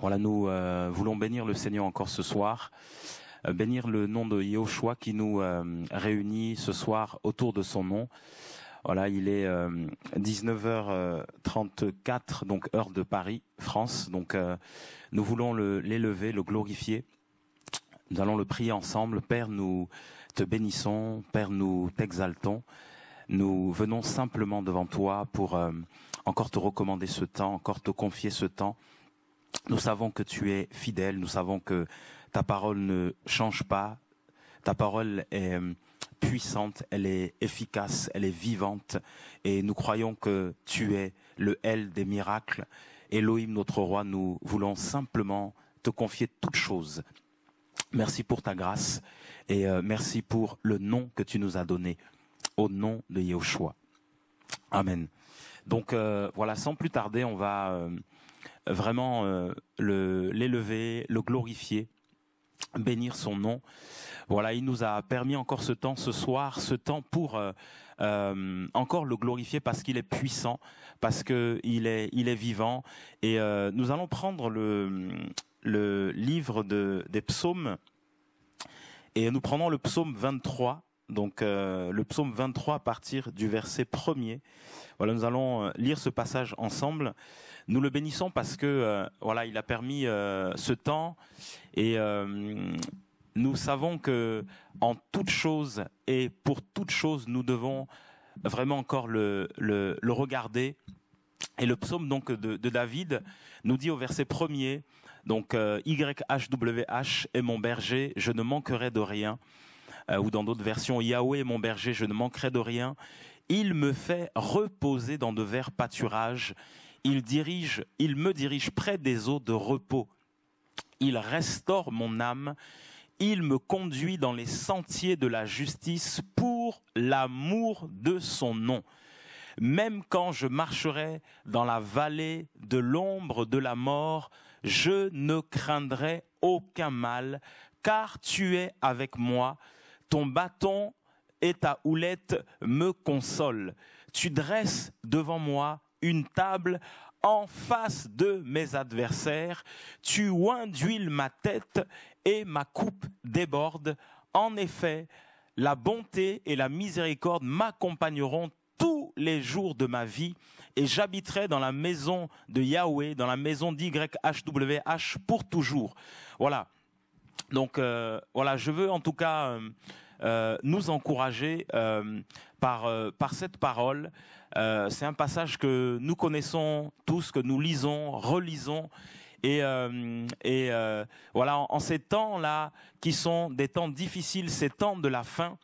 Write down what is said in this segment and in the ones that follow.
Voilà, nous euh, voulons bénir le Seigneur encore ce soir, euh, bénir le nom de Joshua qui nous euh, réunit ce soir autour de son nom. Voilà, il est 19h34, donc heure de Paris, France. Donc nous voulons l'élever, le glorifier. Nous allons le prier ensemble. Père, nous te bénissons, Père, nous t'exaltons. Nous venons simplement devant toi pour encore te recommander ce temps, encore te confier ce temps nous savons que tu es fidèle, nous savons que ta parole ne change pas, ta parole est euh, puissante, elle est efficace, elle est vivante et nous croyons que tu es le L des miracles. Elohim, notre roi, nous voulons simplement te confier toutes choses. Merci pour ta grâce et euh, merci pour le nom que tu nous as donné au nom de Yahushua. Amen. Donc euh, voilà, sans plus tarder, on va vraiment euh, le l'élever, le, glorifier, bénir son nom. Voilà, il nous a permis encore ce temps, ce soir, ce temps pour euh, euh, encore le glorifier parce qu'il est puissant, parce que il est, il est vivant. Et nous allons prendre le, le livre de, des psaumes et nous prenons le psaume 23. Donc le psaume 23 à partir du verset premier. Voilà, nous allons lire ce passage ensemble. Nous le bénissons parce que euh, voilà, il a permis euh, ce temps et euh, nous savons que en toute chose et pour toutes chose, nous devons vraiment encore le, regarder. Et le psaume donc de, David nous dit au verset premier, donc YHWH est mon berger, je ne manquerai de rien. ou dans d'autres versions, Yahweh est mon berger, je ne manquerai de rien. Il me fait reposer dans de verts pâturages. Il dirige, il me dirige près des eaux de repos. Il restaure mon âme. Il me conduit dans les sentiers de la justice pour l'amour de son nom. Même quand je marcherai dans la vallée de l'ombre de la mort, je ne craindrai aucun mal, car tu es avec moi. Ton bâton et ta houlette me consolent. Tu dresses devant moi une table en face de mes adversaires. Tu oins d'huile ma tête et ma coupe déborde. En effet, la bonté et la miséricorde m'accompagneront tous les jours de ma vie et j'habiterai dans la maison de Yahweh, dans la maison d'YHWH pour toujours. Voilà. Donc euh, voilà, je veux en tout cas euh, euh, nous encourager euh, euh, par, cette parole. c'est un passage que nous connaissons tous, que nous lisons, relisons. Et, voilà, en, ces temps-là, qui sont des temps difficiles, ces temps de la fin,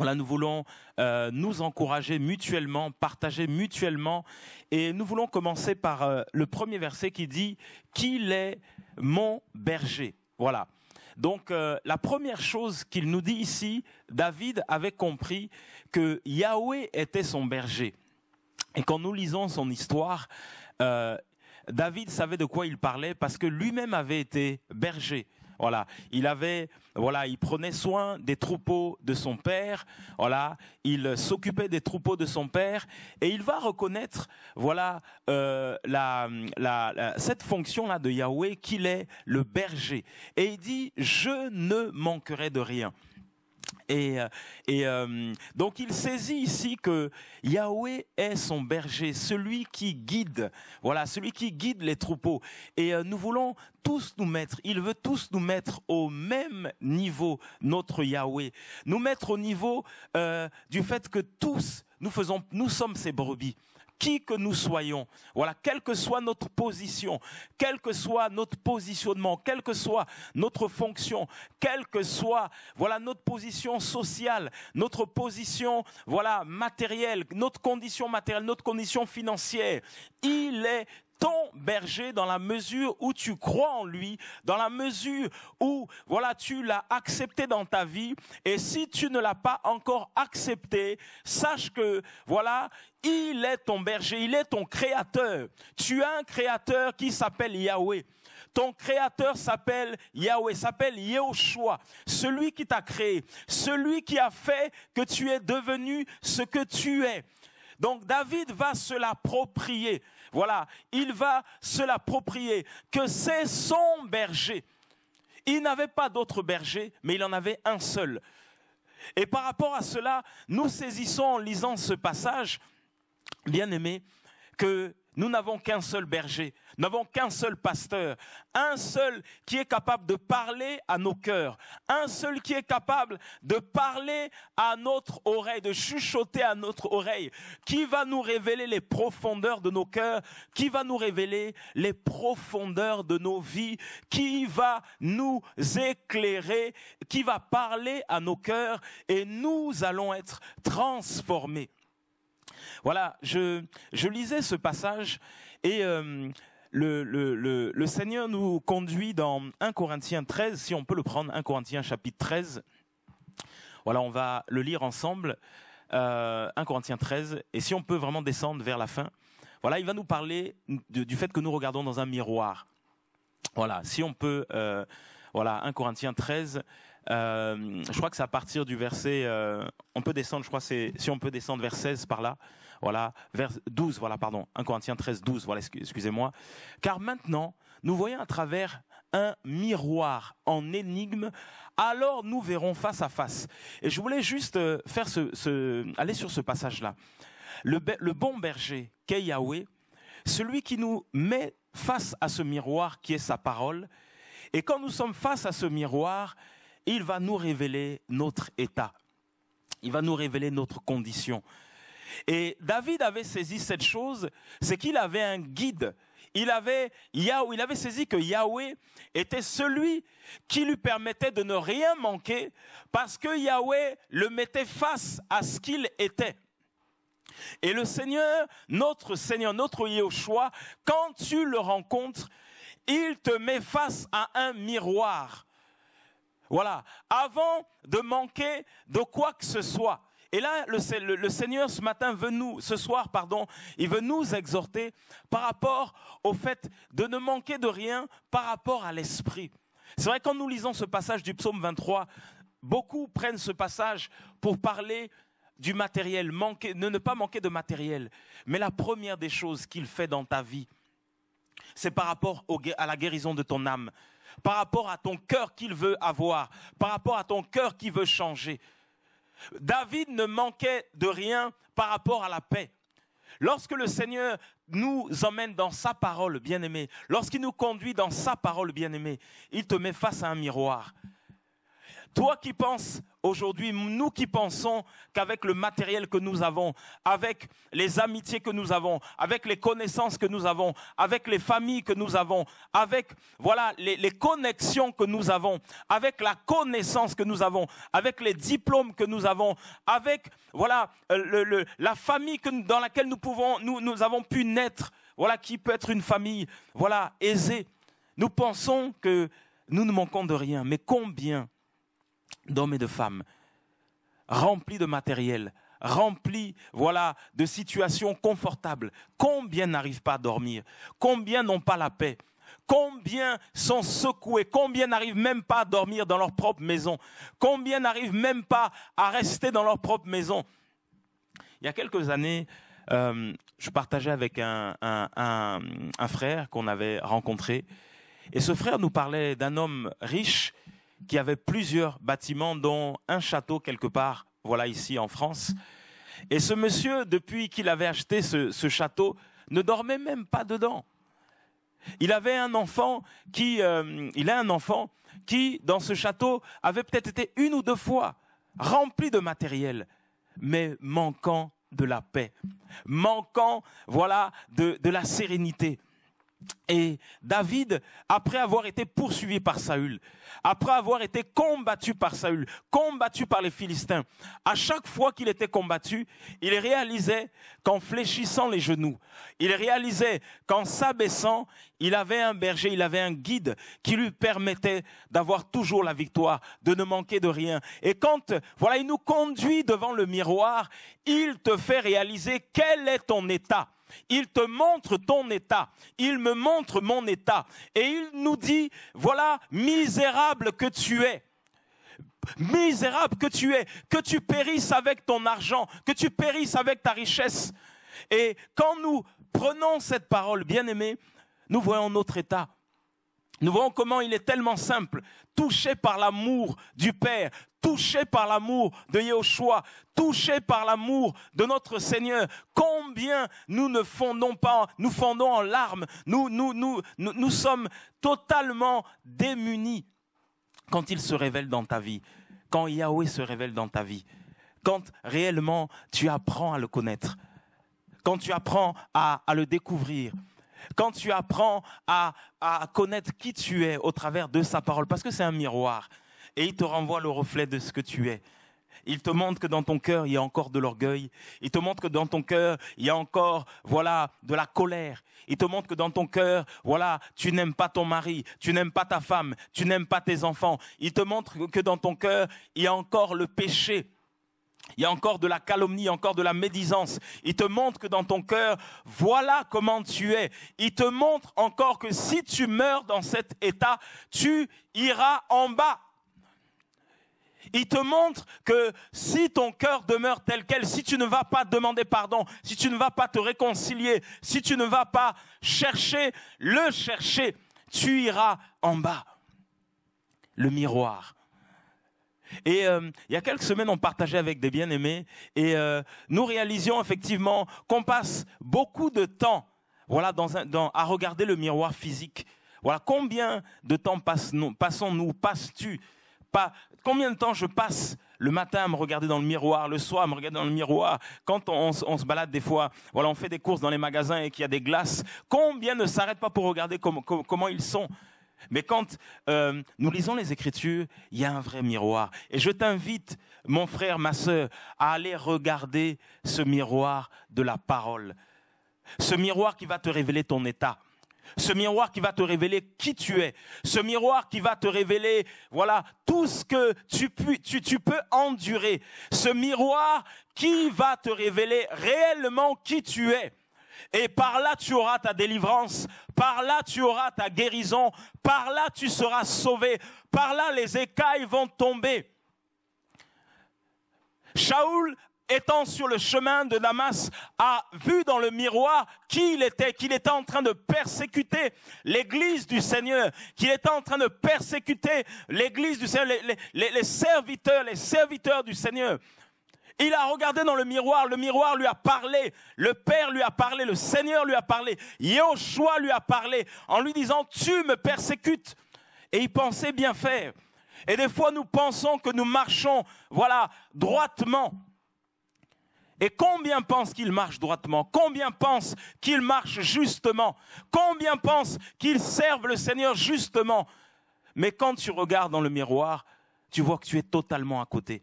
nous voulons nous encourager mutuellement, partager mutuellement, et nous voulons commencer par le premier verset qui dit qu'il est mon berger. Voilà. Donc euh, la première chose qu'il nous dit ici, David avait compris que Yahweh était son berger. Et quand nous lisons son histoire, euh, David savait de quoi il parlait parce que lui-même avait été berger. Voilà, il avait, voilà, il prenait soin des troupeaux de son père. Voilà, il s'occupait des troupeaux de son père et il va reconnaître, voilà, euh, cette fonction-là de Yahweh qu'il est le berger. Et il dit, je ne manquerai de rien. Et, euh, euh, donc il saisit ici que Yahweh est son berger, celui qui guide, voilà, celui qui guide les troupeaux. Et euh, nous voulons tous nous mettre, il veut tous nous mettre au même niveau, notre Yahweh, nous mettre au niveau du fait que tous nous faisons, nous sommes ses brebis qui que nous soyons, voilà, quelle que soit notre position, quel que soit notre positionnement, quelle que soit notre fonction, quelle que soit, voilà, notre position sociale, notre position, voilà, matérielle, notre condition matérielle, notre condition financière, il est ton berger dans la mesure où tu crois en lui, dans la mesure où, voilà, tu l'as accepté dans ta vie. Et si tu ne l'as pas encore accepté, sache que, voilà, il est ton berger, il est ton créateur. Tu as un créateur qui s'appelle Yahweh. Ton créateur s'appelle Yahweh, s'appelle Yehoshua, celui qui t'a créé, celui qui a fait que tu es devenu ce que tu es. Donc David va se l'approprier. Voilà, il va se l'approprier, que c'est son berger. Il n'avait pas d'autre berger, mais il en avait un seul. Et par rapport à cela, nous saisissons en lisant ce passage, bien aimé, que nous n'avons qu'un seul berger, nous n'avons qu'un seul pasteur, un seul qui est capable de parler à nos cœurs, un seul qui est capable de parler à notre oreille, de chuchoter à notre oreille, qui va nous révéler les profondeurs de nos cœurs, qui va nous révéler les profondeurs de nos vies, qui va nous éclairer, qui va parler à nos cœurs et nous allons être transformés. Voilà, je, lisais ce passage et euh, le, Seigneur nous conduit dans 1 Corinthiens 13, si on peut le prendre, 1 Corinthiens chapitre 13. Voilà, on va le lire ensemble, 1 euh, Corinthiens 13, et si on peut vraiment descendre vers la fin, voilà, il va nous parler du fait que nous regardons dans un miroir. Voilà, si on peut, euh, voilà, 1 Corinthiens 13, euh, je crois que c'est à partir du verset, euh, on peut descendre, je crois, c'est si on peut descendre vers 16 par là, voilà, vers 12, voilà, pardon, 1 Corinthiens 13, 12, voilà, excusez-moi. Car maintenant, nous voyons à travers un miroir en énigme, alors nous verrons face à face. Et je voulais juste euh, faire ce, aller sur ce passage-là. Le, le, bon berger, qu'est Yahweh, celui qui nous met face à ce miroir qui est sa parole, et quand nous sommes face à ce miroir, il va nous révéler notre état. Il va nous révéler notre condition. Et David avait saisi cette chose, c'est qu'il avait un guide. Il avait, il avait saisi que Yahweh était celui qui lui permettait de ne rien manquer parce que Yahweh le mettait face à ce qu'il était. Et le Seigneur, notre Seigneur, notre Yeshua, quand tu le rencontres, il te met face à un miroir. Voilà, avant de manquer de quoi que ce soit. Et là, le, Seigneur ce matin veut nous, ce soir, pardon, il veut nous exhorter par rapport au fait de ne manquer de rien par rapport à l'esprit. C'est vrai quand nous lisons ce passage du psaume 23, beaucoup prennent ce passage pour parler du matériel, manquer, ne, pas manquer de matériel. Mais la première des choses qu'il fait dans ta vie, c'est par rapport à la guérison de ton âme par rapport à ton cœur qu'il veut avoir, par rapport à ton cœur qui veut changer. David ne manquait de rien par rapport à la paix. Lorsque le Seigneur nous emmène dans sa parole, bien-aimé, lorsqu'il nous conduit dans sa parole, bien-aimé, il te met face à un miroir. Toi qui penses Aujourd'hui, nous qui pensons qu'avec le matériel que nous avons, avec les amitiés que nous avons, avec les connaissances que nous avons, avec les familles que nous avons, avec voilà les, connexions que nous avons, avec la connaissance que nous avons, avec les diplômes que nous avons, avec voilà euh, la famille dans laquelle nous pouvons, nous, avons pu naître, voilà qui peut être une famille, voilà aisée. Nous pensons que nous ne manquons de rien, mais combien d'hommes et de femmes, remplis de matériel, remplis, voilà, de situations confortables. Combien n'arrivent pas à dormir Combien n'ont pas la paix Combien sont secoués Combien n'arrivent même pas à dormir dans leur propre maison Combien n'arrivent même pas à rester dans leur propre maison Il y a quelques années, euh, je partageais avec un frère qu'on avait rencontré. Et ce frère nous parlait d'un homme riche qui avait plusieurs bâtiments, dont un château quelque part, voilà ici en France. Et ce monsieur, depuis qu'il avait acheté ce, château, ne dormait même pas dedans. Il avait un enfant qui, euh, il a un enfant qui, dans ce château, avait peut-être été une ou deux fois rempli de matériel, mais manquant de la paix, manquant, voilà, de la sérénité. Et David, après avoir été poursuivi par Saül, après avoir été combattu par Saül, combattu par les Philistins, à chaque fois qu'il était combattu, il réalisait qu'en fléchissant les genoux, il réalisait qu'en s'abaissant, il avait un berger, il avait un guide qui lui permettait d'avoir toujours la victoire, de ne manquer de rien. Et quand, voilà, il nous conduit devant le miroir, il te fait réaliser quel est ton état il te montre ton état. Il me montre mon état. Et il nous dit, voilà, misérable que tu es. Misérable que tu es, que tu périsses avec ton argent, que tu périsses avec ta richesse. Et quand nous prenons cette parole, bien aimée, nous voyons notre état. Nous voyons comment il est tellement simple, touché par l'amour du Père, touché par l'amour de Yahushua, touché par l'amour de notre Seigneur. Combien nous ne fondons pas, nous fondons en larmes, nous, nous, sommes totalement démunis quand il se révèle dans ta vie, quand Yahweh se révèle dans ta vie, quand réellement tu apprends à le connaître, quand tu apprends à le découvrir quand tu apprends à, connaître qui tu es au travers de sa parole, parce que c'est un miroir, et il te renvoie le reflet de ce que tu es. Il te montre que dans ton cœur, il y a encore de l'orgueil. Il te montre que dans ton cœur, il y a encore, voilà, de la colère. Il te montre que dans ton cœur, voilà, tu n'aimes pas ton mari, tu n'aimes pas ta femme, tu n'aimes pas tes enfants. Il te montre que dans ton cœur, il y a encore le péché il y a encore de la calomnie, encore de la médisance. Il te montre que dans ton cœur, voilà comment tu es. Il te montre encore que si tu meurs dans cet état, tu iras en bas. Il te montre que si ton cœur demeure tel quel, si tu ne vas pas demander pardon, si tu ne vas pas te réconcilier, si tu ne vas pas chercher, le chercher, tu iras en bas. Le miroir et euh, il y a quelques semaines, on partageait avec des bien-aimés et euh, nous réalisions effectivement qu'on passe beaucoup de temps à regarder le miroir physique. combien de temps passons-nous, passons nous passes tu pas, Combien de temps je passe le matin à me regarder dans le miroir, le soir à me regarder dans le miroir, quand on, se balade des fois, voilà, on fait des courses dans les magasins et qu'il y a des glaces, combien ne s'arrêtent pas pour regarder comment ils sont mais quand euh, nous lisons les Écritures, il y a un vrai miroir. Et je t'invite, mon frère, ma sœur, à aller regarder ce miroir de la parole. Ce miroir qui va te révéler ton état. Ce miroir qui va te révéler qui tu es. Ce miroir qui va te révéler, voilà, tout ce que tu, tu peux endurer. Ce miroir qui va te révéler réellement qui tu es. Et par là, tu auras ta délivrance. Par là, tu auras ta guérison. Par là, tu seras sauvé. Par là, les écailles vont tomber. Shaoul, étant sur le chemin de Damas, a vu dans le miroir qui il était, qu'il était en train de persécuter l'église du Seigneur, qu'il était en train de persécuter l'église du Seigneur, les serviteurs, les serviteurs du Seigneur. Il a regardé dans le miroir, le miroir lui a parlé, le Père lui a parlé, le Seigneur lui a parlé, Yehoshua lui a parlé en lui disant, tu me persécutes. Et il pensait bien faire. Et des fois, nous pensons que nous marchons, voilà, droitement. Et combien pensent qu'ils marchent droitement Combien pensent qu'ils marchent justement Combien pensent qu'ils servent le Seigneur justement Mais quand tu regardes dans le miroir, tu vois que tu es totalement à côté.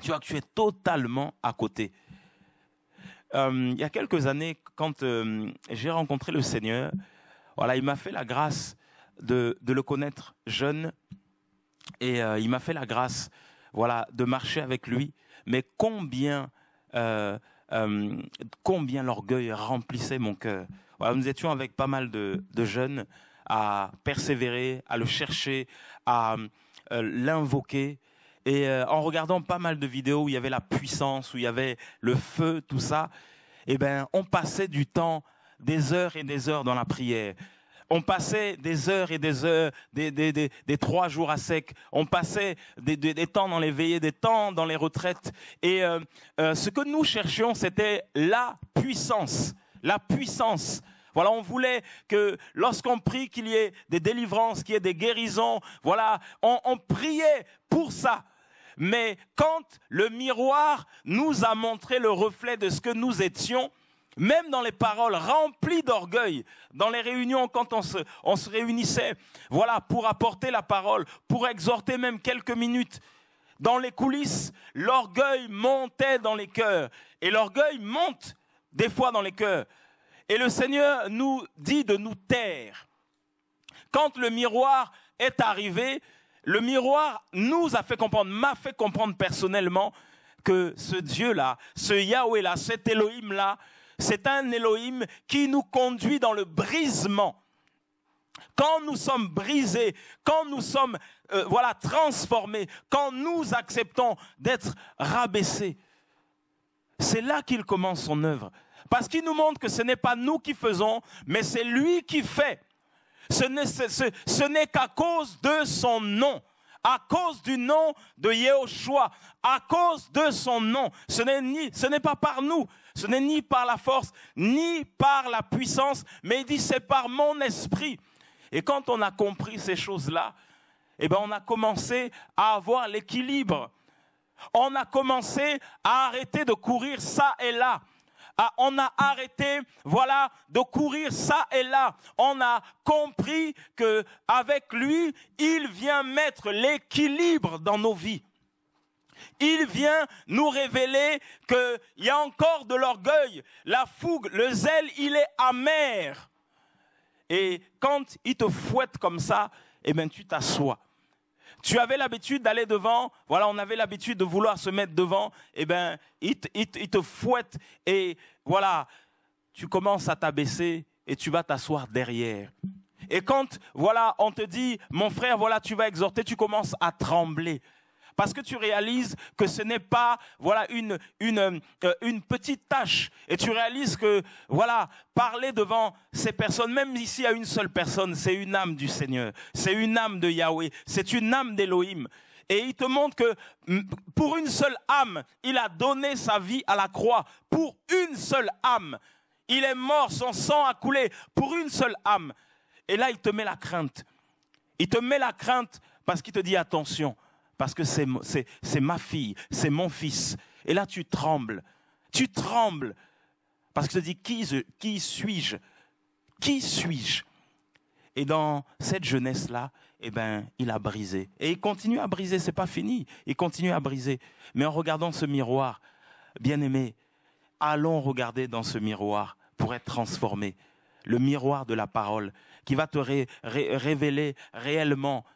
Tu vois tu es totalement à côté. Euh, il y a quelques années, quand euh, j'ai rencontré le Seigneur, voilà, il m'a fait la grâce de, le connaître jeune et euh, il m'a fait la grâce, voilà, de marcher avec lui. Mais combien, combien l'orgueil remplissait mon cœur. nous étions avec pas mal de jeunes à persévérer, à le chercher, à l'invoquer, et euh, en regardant pas mal de vidéos où il y avait la puissance, où il y avait le feu, tout ça, eh ben, on passait du temps, des heures et des heures dans la prière. On passait des heures et des heures, des, trois jours à sec. On passait des, temps dans les veillées, des temps dans les retraites. Et euh, euh, ce que nous cherchions, c'était la puissance, la puissance on voulait que lorsqu'on prie qu'il y ait des délivrances, qu'il y ait des guérisons, on, priait pour ça. Mais quand le miroir nous a montré le reflet de ce que nous étions, même dans les paroles remplies d'orgueil, dans les réunions quand on se, réunissait, voilà, pour apporter la parole, pour exhorter même quelques minutes, dans les coulisses, l'orgueil montait dans les cœurs. Et l'orgueil monte des fois dans les cœurs. Et le Seigneur nous dit de nous taire. Quand le miroir est arrivé, le miroir nous a fait comprendre, m'a fait comprendre personnellement que ce Dieu-là, ce Yahweh-là, cet Elohim-là, c'est un Elohim qui nous conduit dans le brisement. Quand nous sommes brisés, quand nous sommes euh, voilà transformés, quand nous acceptons d'être rabaissés, c'est là qu'il commence son œuvre. Parce qu'il nous montre que ce n'est pas nous qui faisons, mais c'est lui qui fait. Ce n'est qu'à cause de son nom à cause du nom de Yehoshua, à cause de son nom. Ce n'est ce n'est pas par nous, ce n'est ni par la force, ni par la puissance, mais il dit c'est par mon esprit. Et quand on a compris ces choses-là, eh ben, on a commencé à avoir l'équilibre. On a commencé à arrêter de courir ça et là. Ah, on a arrêté, voilà, de courir ça et là. On a compris que avec lui, il vient mettre l'équilibre dans nos vies. Il vient nous révéler qu'il y a encore de l'orgueil, la fougue, le zèle, il est amer. Et quand il te fouette comme ça, eh ben, tu t'assois. Tu avais l'habitude d'aller devant, voilà, on avait l'habitude de vouloir se mettre devant, et eh bien, il, il te fouette et voilà, tu commences à t'abaisser et tu vas t'asseoir derrière. Et quand, voilà, on te dit, mon frère, voilà, tu vas exhorter, tu commences à trembler parce que tu réalises que ce n'est pas voilà euh, une petite tâche et tu réalises que voilà parler devant ces personnes même ici à une seule personne, c'est une âme du Seigneur, c'est une âme de Yahweh, c'est une âme d'Elohim, et il te montre que pour une seule âme, il a donné sa vie à la croix pour une seule âme. Il est mort, son sang a coulé pour une seule âme. Et là, il te met la crainte. Il te met la crainte parce qu'il te dit attention, parce que c'est ma fille, c'est mon fils. Et là, tu trembles. Tu trembles. Parce que tu te dis, qui, suis-je Qui suis-je Et dans cette jeunesse-là, eh ben, il a brisé. Et il continue à briser, c'est pas fini. Il continue à briser. Mais en regardant ce miroir, bien aimé, allons regarder dans ce miroir pour être transformé. Le miroir de la parole qui va te révéler réellement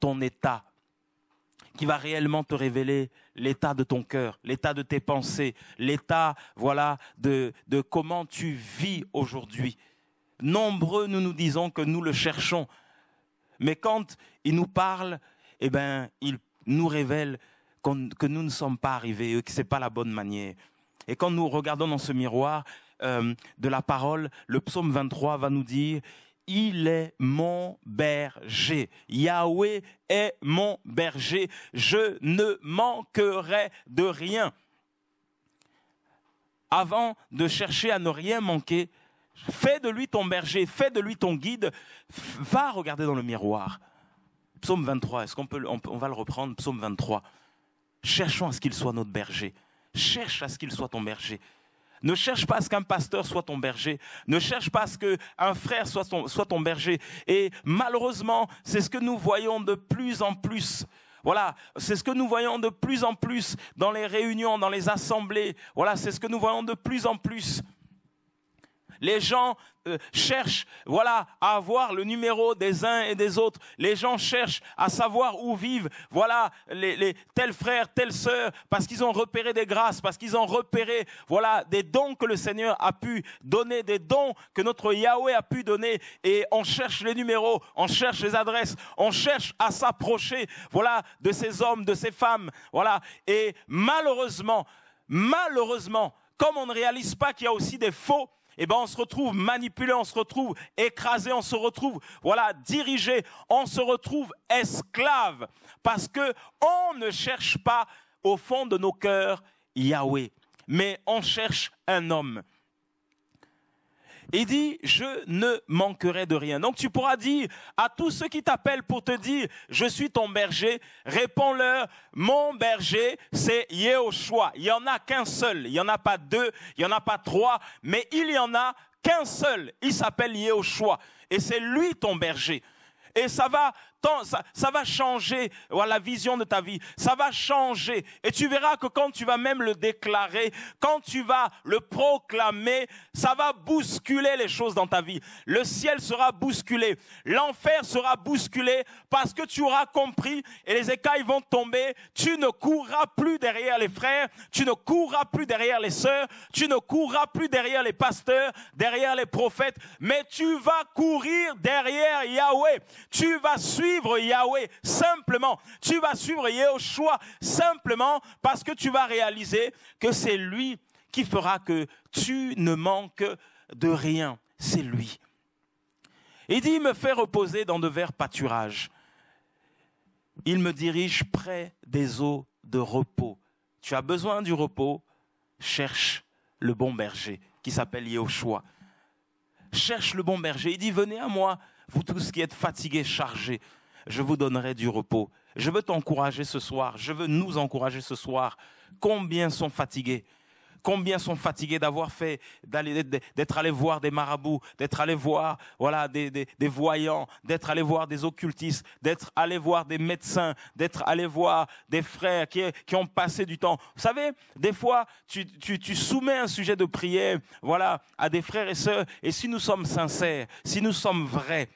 ton état qui va réellement te révéler l'état de ton cœur, l'état de tes pensées, l'état, voilà, de, comment tu vis aujourd'hui. Nombreux, nous nous disons que nous le cherchons. Mais quand il nous parle, eh bien, il nous révèle que nous ne sommes pas arrivés, que ce n'est pas la bonne manière. Et quand nous regardons dans ce miroir euh, de la parole, le psaume 23 va nous dire, il est mon berger. Yahweh est mon berger. Je ne manquerai de rien. Avant de chercher à ne rien manquer, fais de lui ton berger, fais de lui ton guide, va regarder dans le miroir. Psaume 23, est-ce qu'on peut, on, va le reprendre, psaume 23. Cherchons à ce qu'il soit notre berger. Cherche à ce qu'il soit ton berger. Ne cherche pas à ce qu'un pasteur soit ton berger. Ne cherche pas à ce qu'un frère soit ton, soit ton berger. Et malheureusement, c'est ce que nous voyons de plus en plus. Voilà, c'est ce que nous voyons de plus en plus dans les réunions, dans les assemblées. Voilà, c'est ce que nous voyons de plus en plus. Les gens euh, cherchent, voilà, à avoir le numéro des uns et des autres. Les gens cherchent à savoir où vivent, voilà, les, les frères, frère, telle parce qu'ils ont repéré des grâces, parce qu'ils ont repéré, des dons que le Seigneur a pu donner, des dons que notre Yahweh a pu donner. Et on cherche les numéros, on cherche les adresses, on cherche à s'approcher, voilà, de ces hommes, de ces femmes, voilà. Et malheureusement, malheureusement, comme on ne réalise pas qu'il y a aussi des faux, eh ben, on se retrouve manipulé, on se retrouve écrasé, on se retrouve voilà dirigé, on se retrouve esclave parce que on ne cherche pas au fond de nos cœurs Yahweh, mais on cherche un homme et dit, je ne manquerai de rien. Donc tu pourras dire à tous ceux qui t'appellent pour te dire, je suis ton berger, réponds-leur, mon berger, c'est Yehoshua. Il n'y en a qu'un seul, il n'y en a pas deux, il n'y en a pas trois, mais il y en a qu'un seul. Il s'appelle Yehoshua. Et c'est lui ton berger. Et ça va ça, va changer la vision de ta vie. Ça va changer. Et tu verras que quand tu vas même le déclarer, quand tu vas le proclamer, ça va bousculer les choses dans ta vie. Le ciel sera bousculé. L'enfer sera bousculé parce que tu auras compris et les écailles vont tomber. Tu ne courras plus derrière les frères. Tu ne courras plus derrière les sœurs. Tu ne courras plus derrière les pasteurs, derrière les prophètes. Mais tu vas courir derrière Yahweh. Tu vas suivre suivre Yahweh simplement. Tu vas suivre choix simplement parce que tu vas réaliser que c'est lui qui fera que tu ne manques de rien. C'est lui. Il dit, il me fait reposer dans de verts pâturages. Il me dirige près des eaux de repos. Tu as besoin du repos, cherche le bon berger qui s'appelle choix Cherche le bon berger. Il dit, venez à moi, vous tous qui êtes fatigués, chargés je vous donnerai du repos. Je veux t'encourager ce soir, je veux nous encourager ce soir. Combien sont fatigués Combien sont fatigués d'avoir fait, d'être allés voir des marabouts, d'être allés voir, voilà, des, voyants, d'être allés voir des occultistes, d'être allés voir des médecins, d'être allés voir des frères qui, ont passé du temps. Vous savez, des fois, tu, soumets un sujet de prière, voilà, à des frères et sœurs, et si nous sommes sincères, si nous sommes vrais,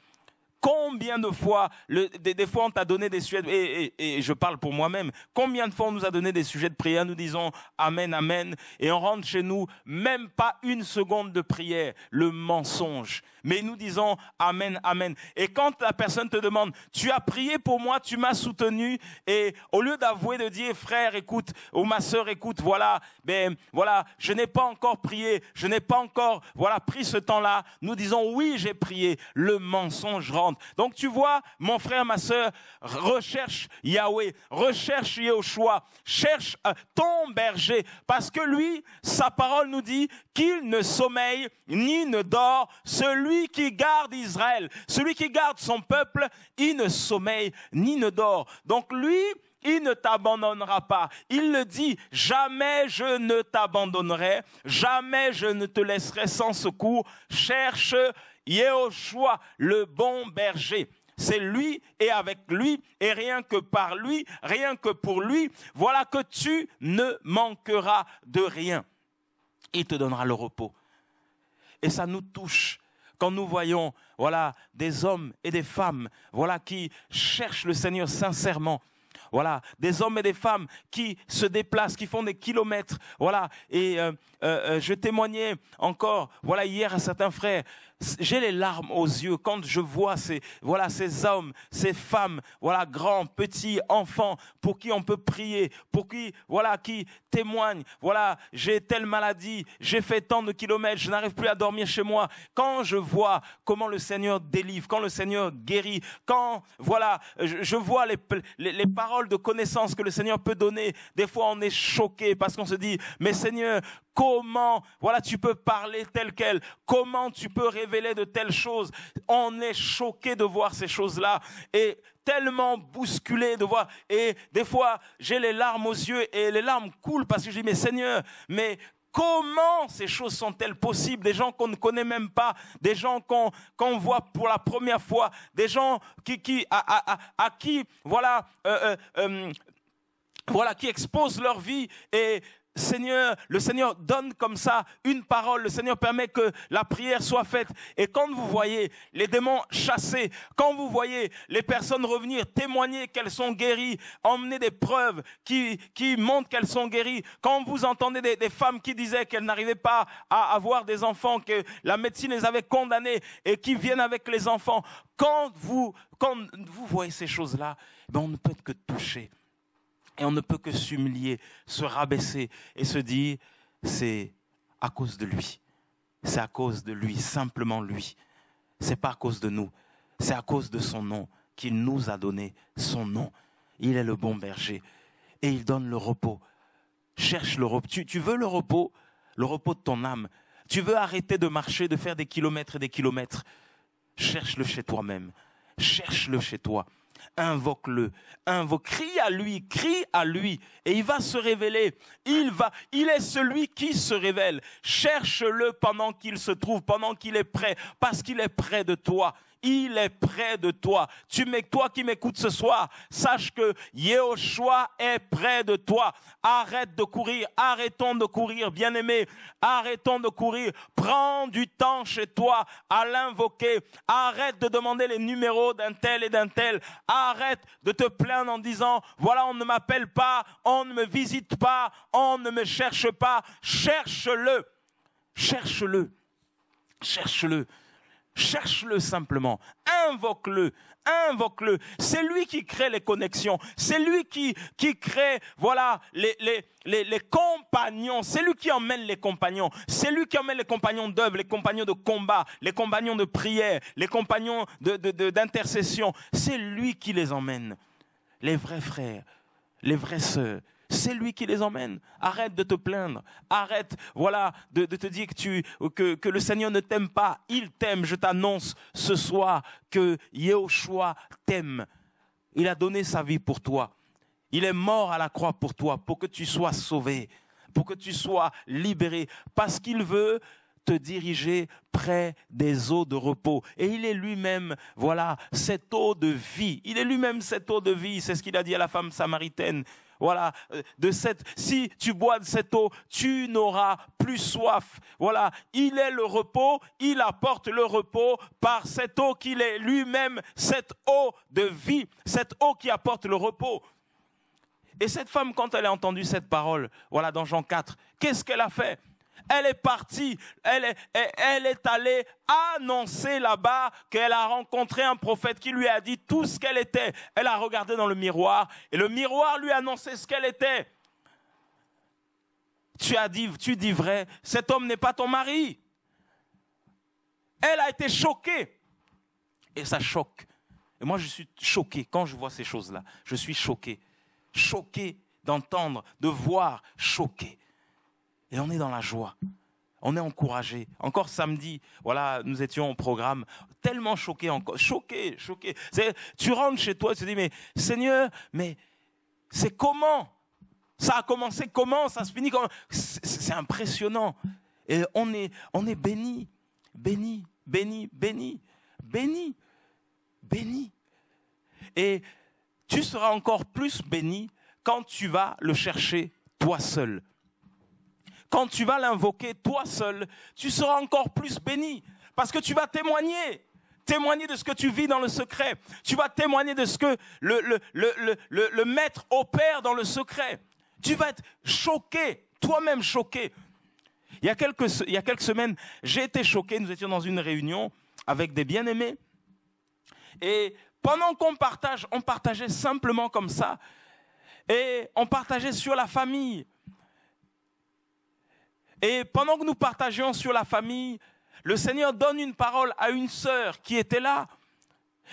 Combien de fois, des, fois on t'a donné des sujets, et, et, je parle pour moi-même, combien de fois on nous a donné des sujets de prière, nous disons Amen, Amen, et on rentre chez nous, même pas une seconde de prière, le mensonge. Mais nous disons Amen, Amen. Et quand la personne te demande, tu as prié pour moi, tu m'as soutenu, et au lieu d'avouer, de dire, frère, écoute, ou ma sœur, écoute, voilà, ben, voilà, je n'ai pas encore prié, je n'ai pas encore, voilà, pris ce temps-là, nous disons, oui, j'ai prié, le mensonge rentre. Donc tu vois, mon frère, ma sœur, recherche Yahweh, recherche Yahushua, cherche euh, ton berger, parce que lui, sa parole nous dit qu'il ne sommeille ni ne dort, celui celui qui garde Israël, celui qui garde son peuple, il ne sommeille ni ne dort. Donc lui, il ne t'abandonnera pas. Il le dit, jamais je ne t'abandonnerai, jamais je ne te laisserai sans secours. Cherche choix, le bon berger. C'est lui et avec lui et rien que par lui, rien que pour lui. Voilà que tu ne manqueras de rien. Il te donnera le repos. Et ça nous touche quand nous voyons, voilà, des hommes et des femmes, voilà, qui cherchent le Seigneur sincèrement, voilà, des hommes et des femmes qui se déplacent, qui font des kilomètres. Voilà, et euh, euh, euh, je témoignais encore, voilà, hier à certains frères, j'ai les larmes aux yeux quand je vois ces, voilà, ces hommes, ces femmes, voilà, grands, petits, enfants, pour qui on peut prier, pour qui, voilà, qui témoignent, voilà, j'ai telle maladie, j'ai fait tant de kilomètres, je n'arrive plus à dormir chez moi. Quand je vois comment le Seigneur délivre, quand le Seigneur guérit, quand, voilà, je, vois les, les paroles de connaissances que le Seigneur peut donner, des fois on est choqué parce qu'on se dit, mais Seigneur, comment, voilà, tu peux parler tel quel, comment tu peux révéler de telles choses. On est choqué de voir ces choses-là et tellement bousculé de voir. Et des fois, j'ai les larmes aux yeux et les larmes coulent parce que je dis, mais Seigneur, mais Comment ces choses sont-elles possibles Des gens qu'on ne connaît même pas, des gens qu'on voit pour la première fois, des gens qui, à, qui voilà euh, euh, euh, voilà, qui exposent leur vie et Seigneur, le Seigneur donne comme ça une parole, le Seigneur permet que la prière soit faite. Et quand vous voyez les démons chassés, quand vous voyez les personnes revenir, témoigner qu'elles sont guéries, emmener des preuves qui, montrent qu'elles sont guéries, quand vous entendez des, femmes qui disaient qu'elles n'arrivaient pas à avoir des enfants, que la médecine les avait condamnées et qui viennent avec les enfants, quand vous, voyez ces choses-là, ben, on ne peut être que toucher. Et on ne peut que s'humilier, se rabaisser et se dire, c'est à cause de lui. C'est à cause de lui, simplement lui. C'est pas à cause de nous. C'est à cause de son nom qu'il nous a donné son nom. Il est le bon berger et il donne le repos. Cherche le repos. tu veux le repos, le repos de ton âme. Tu veux arrêter de marcher, de faire des kilomètres et des kilomètres. Cherche-le chez toi-même. Cherche-le chez toi. Invoque-le. Invoque, crie à lui, crie à lui. Et il va se révéler. Il va, il est celui qui se révèle. Cherche-le pendant qu'il se trouve, pendant qu'il est prêt, parce qu'il est près de toi. Il est près de toi. Tu toi qui m'écoutes ce soir, sache que Yehoshua est près de toi. Arrête de courir. Arrêtons de courir, bien-aimé. Arrêtons de courir. Prends du temps chez toi à l'invoquer. Arrête de demander les numéros d'un tel et d'un tel. Arrête de te plaindre en disant, voilà, on ne m'appelle pas, on ne me visite pas, on ne me cherche pas. Cherche-le. Cherche-le. Cherche-le. Cherche-le simplement, invoque-le, invoque-le. C'est lui qui crée les connexions, c'est lui qui, qui crée, voilà, les, compagnons, c'est lui qui emmène les compagnons, c'est lui qui emmène les compagnons d'œuvre, les compagnons de combat, les compagnons de prière, les compagnons d'intercession, c'est lui qui les emmène. Les vrais frères, les vraies sœurs, c'est lui qui les emmène. Arrête de te plaindre. Arrête, voilà, de, te dire que, tu, que, le Seigneur ne t'aime pas. Il t'aime. Je t'annonce ce soir que Yehoshua t'aime. Il a donné sa vie pour toi. Il est mort à la croix pour toi, pour que tu sois sauvé, pour que tu sois libéré, parce qu'il veut te diriger près des eaux de repos. Et il est lui-même, voilà, cette eau de vie. Il est lui-même cette eau de vie. C'est ce qu'il a dit à la femme samaritaine. Voilà, euh, de cette, si tu bois de cette eau, tu n'auras plus soif. Voilà, il est le repos, il apporte le repos par cette eau qu'il est lui-même, cette eau de vie, cette eau qui apporte le repos. Et cette femme, quand elle a entendu cette parole, voilà, dans Jean 4, qu'est-ce qu'elle a fait elle est partie, elle est, allée annoncer là-bas qu'elle a rencontré un prophète qui lui a dit tout ce qu'elle était. Elle a regardé dans le miroir et le miroir lui a annoncé ce qu'elle était. Tu as dit, tu dis vrai, cet homme n'est pas ton mari. Elle a été choquée. Et ça choque. Et moi, je suis choqué quand je vois ces choses-là. Je suis choqué. Choqué d'entendre, de voir, choqué. Et on est dans la joie. On est encouragé. Encore samedi, voilà, nous étions au programme, tellement choqués, encore, choqués, choqués. tu rentres chez toi, tu te dis, mais Seigneur, mais c'est comment Ça a commencé comment Ça se finit comment C'est impressionnant. Et on est, on est béni, béni, béni, béni, béni, béni. Et tu seras encore plus béni quand tu vas le chercher toi seul quand tu vas l'invoquer toi seul, tu seras encore plus béni parce que tu vas témoigner. Témoigner de ce que tu vis dans le secret. Tu vas témoigner de ce que le, le, le, le, le maître opère dans le secret. Tu vas être choqué, toi-même choqué. Il y, a quelques, il y a quelques semaines, j'ai été choqué. Nous étions dans une réunion avec des bien-aimés. Et pendant qu'on partage, on partageait simplement comme ça. Et on partageait sur la famille. Et pendant que nous partagions sur la famille, le Seigneur donne une parole à une sœur qui était là.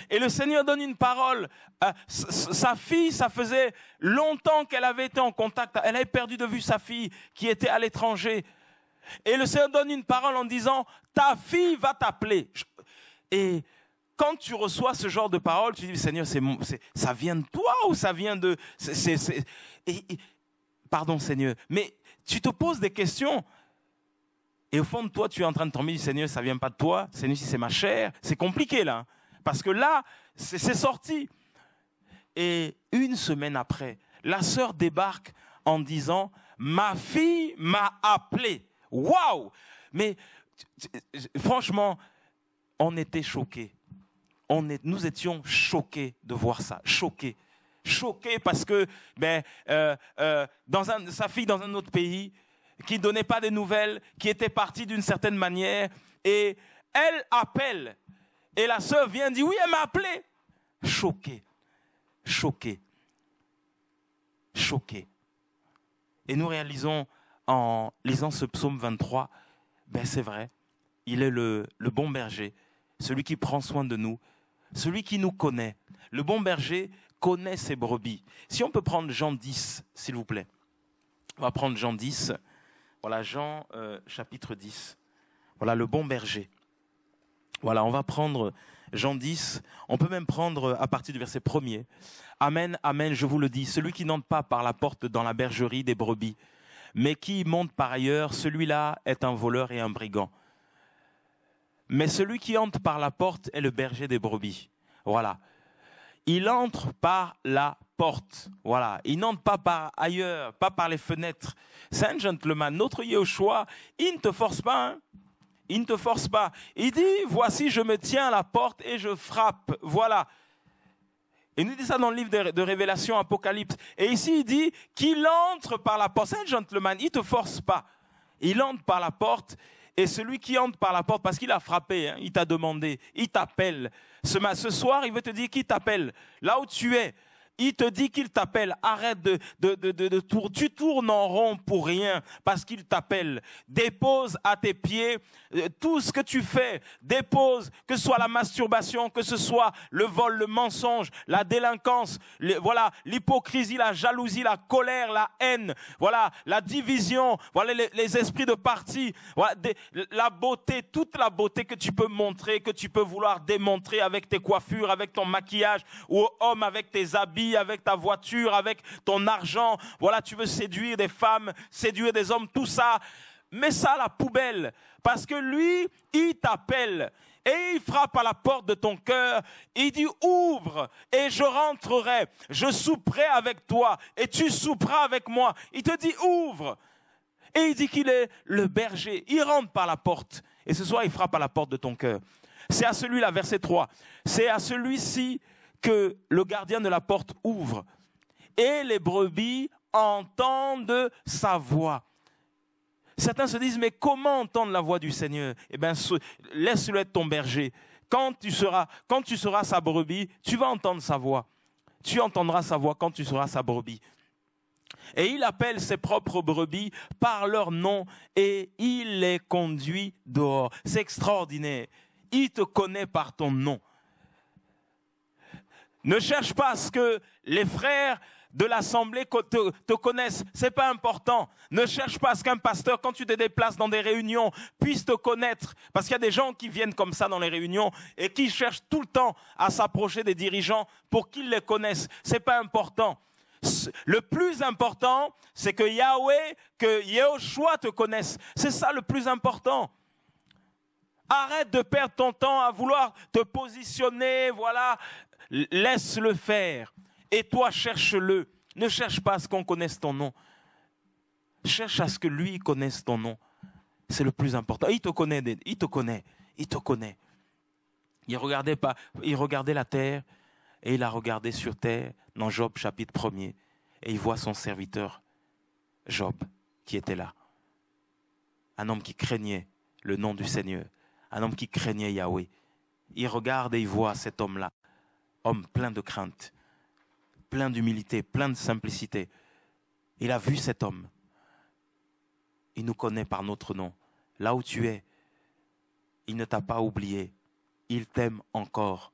Et le Seigneur donne une parole. À sa fille, ça faisait longtemps qu'elle avait été en contact. Elle avait perdu de vue sa fille qui était à l'étranger. Et le Seigneur donne une parole en disant, ta fille va t'appeler. Et quand tu reçois ce genre de parole, tu dis, Seigneur, c'est, ça vient de toi ou ça vient de... pardon Seigneur, mais tu te poses des questions. Et au fond de toi, tu es en train de tomber, Seigneur, ça vient pas de toi. Seigneur, si c'est ma chair, c'est compliqué là. Hein. Parce que là, c'est sorti. Et une semaine après, la sœur débarque en disant, ma fille m'a appelé. Waouh Mais franchement, on était choqués. On nous étions choqués de voir ça, choqués, choqués parce que ben, euh, euh, dans sa fille dans un autre pays, qui donnait pas des nouvelles, qui était partie d'une certaine manière. Et elle appelle. Et la sœur vient dit, oui, elle m'a appelé. Choquée, choquée, choquée. Et nous réalisons en lisant ce psaume 23, ben c'est vrai, il est le, le bon berger, celui qui prend soin de nous, celui qui nous connaît. Le bon berger connaît ses brebis. Si on peut prendre Jean 10, s'il vous plaît. On va prendre Jean 10. Voilà, Jean euh, chapitre 10. Voilà, le bon berger. Voilà, on va prendre Jean 10. On peut même prendre euh, à partir du verset premier. Amen, amen, je vous le dis. Celui qui n'entre pas par la porte dans la bergerie des brebis, mais qui monte par ailleurs, celui-là est un voleur et un brigand. Mais celui qui entre par la porte est le berger des brebis. Voilà il entre par la porte. Voilà. Il n'entre pas par ailleurs, pas par les fenêtres. saint gentleman. Notre Yeshua, il ne te force pas. Hein. il ne te force pas. Il dit, voici, je me tiens à la porte et je frappe. Voilà. Il nous dit ça dans le livre de, Révélation, Apocalypse. Et ici, il dit qu'il entre par la porte. saint gentleman. Il ne te force pas. Il entre par la porte et celui qui entre par la porte, parce qu'il a frappé, hein, il t'a demandé, il t'appelle. Ce, ce soir, il veut te dire qui t'appelle. Là où tu es, il te dit qu'il t'appelle. Arrête de, de, tourner. Tu tournes en rond pour rien parce qu'il t'appelle. Dépose à tes pieds euh, tout ce que tu fais. Dépose, que ce soit la masturbation, que ce soit le vol, le mensonge, la délinquance, voilà, l'hypocrisie, la jalousie, la colère, la haine, voilà, la division, voilà, les, esprits de parti, la beauté, toute la beauté que tu peux montrer, que tu peux vouloir démontrer avec tes coiffures, avec ton maquillage, ou homme avec tes habits, avec ta voiture, avec ton argent. Voilà, tu veux séduire des femmes, séduire des hommes, tout ça. Mets ça à la poubelle, parce que lui, il t'appelle. Et il frappe à la porte de ton cœur. Il dit, ouvre et je rentrerai. Je souperai avec toi et tu souperas avec moi. Il te dit, ouvre. Et il dit qu'il est le berger. Il rentre par la porte. Et ce soir, il frappe à la porte de ton cœur. C'est à celui-là, verset 3. C'est à celui-ci que le gardien de la porte ouvre. Et les brebis entendent sa voix. Certains se disent, mais comment entendre la voix du Seigneur Eh bien, laisse-le être ton berger. Quand tu, seras, quand tu seras sa brebis, tu vas entendre sa voix. Tu entendras sa voix quand tu seras sa brebis. Et il appelle ses propres brebis par leur nom et il les conduit dehors. C'est extraordinaire. Il te connaît par ton nom. Ne cherche pas à ce que les frères de l'assemblée te, connaissent. connaissent. C'est pas important. Ne cherche pas à ce qu'un pasteur, quand tu te déplaces dans des réunions, puisse te connaître. Parce qu'il y a des gens qui viennent comme ça dans les réunions et qui cherchent tout le temps à s'approcher des dirigeants pour qu'ils les connaissent. C'est pas important. Le plus important, c'est que Yahweh, que Yehoshua te connaisse. C'est ça le plus important. Arrête de perdre ton temps à vouloir te positionner, voilà, Laisse-le faire. Et toi, cherche-le. Ne cherche pas à ce qu'on connaisse ton nom. Cherche à ce que lui connaisse ton nom. C'est le plus important. Il te connaît, il te connaît, il te connaît. Il regardait, pas, il regardait la terre et il a regardé sur terre dans Job chapitre 1 Et il voit son serviteur, Job, qui était là. Un homme qui craignait le nom du Seigneur. Un homme qui craignait Yahweh. Il regarde et il voit cet homme-là homme plein de crainte, plein d'humilité, plein de simplicité. Il a vu cet homme. Il nous connaît par notre nom. Là où tu es, il ne t'a pas oublié. Il t'aime encore.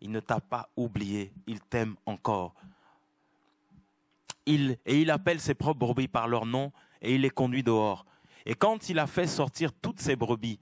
Il ne t'a pas oublié. Il t'aime encore. Il, et il appelle ses propres brebis par leur nom et il les conduit dehors. Et quand il a fait sortir toutes ses brebis,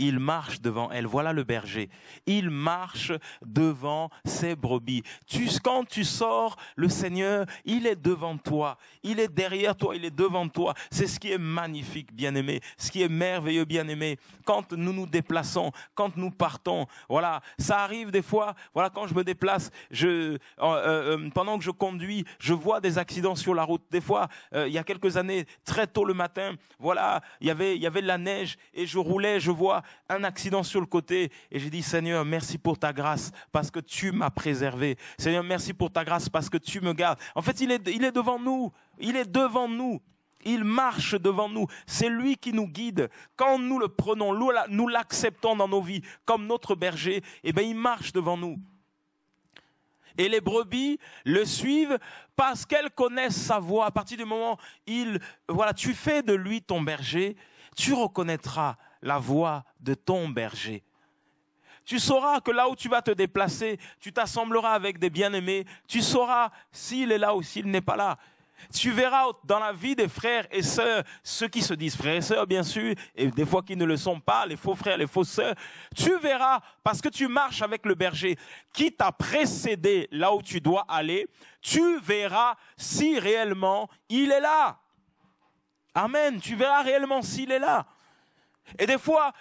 il marche devant elle. Voilà le berger. Il marche devant ses brebis. Tu, quand tu sors, le Seigneur, il est devant toi. Il est derrière toi. Il est devant toi. C'est ce qui est magnifique, bien-aimé. Ce qui est merveilleux, bien-aimé. Quand nous nous déplaçons, quand nous partons, voilà. Ça arrive des fois. Voilà, quand je me déplace, je, euh, euh, euh, pendant que je conduis, je vois des accidents sur la route. Des fois, il y a quelques années, très tôt le matin, voilà, il y avait, il y avait de la neige et je roulais, je vois un accident sur le côté et j'ai dit Seigneur, merci pour ta grâce parce que tu m'as préservé. Seigneur, merci pour ta grâce parce que tu me gardes. En fait, il est, devant nous. Il est devant nous. Il marche devant nous. C'est lui qui nous guide. Quand nous le prenons, nous l'acceptons dans nos vies comme notre berger, et eh bien, il marche devant nous. Et les brebis le suivent parce qu'elles connaissent sa voix. À partir du moment où il, voilà, tu fais de lui ton berger, tu reconnaîtras la voix de ton berger. Tu sauras que là où tu vas te déplacer, tu t'assembleras avec des bien-aimés. Tu sauras s'il est là ou s'il n'est pas là. Tu verras dans la vie des frères et sœurs, ceux qui se disent frères et sœurs, bien sûr, et des fois qui ne le sont pas, les faux frères, les faux sœurs. Tu verras, parce que tu marches avec le berger qui t'a précédé là où tu dois aller, tu verras si réellement il est là. Amen. Tu verras réellement s'il est là. Et des fois,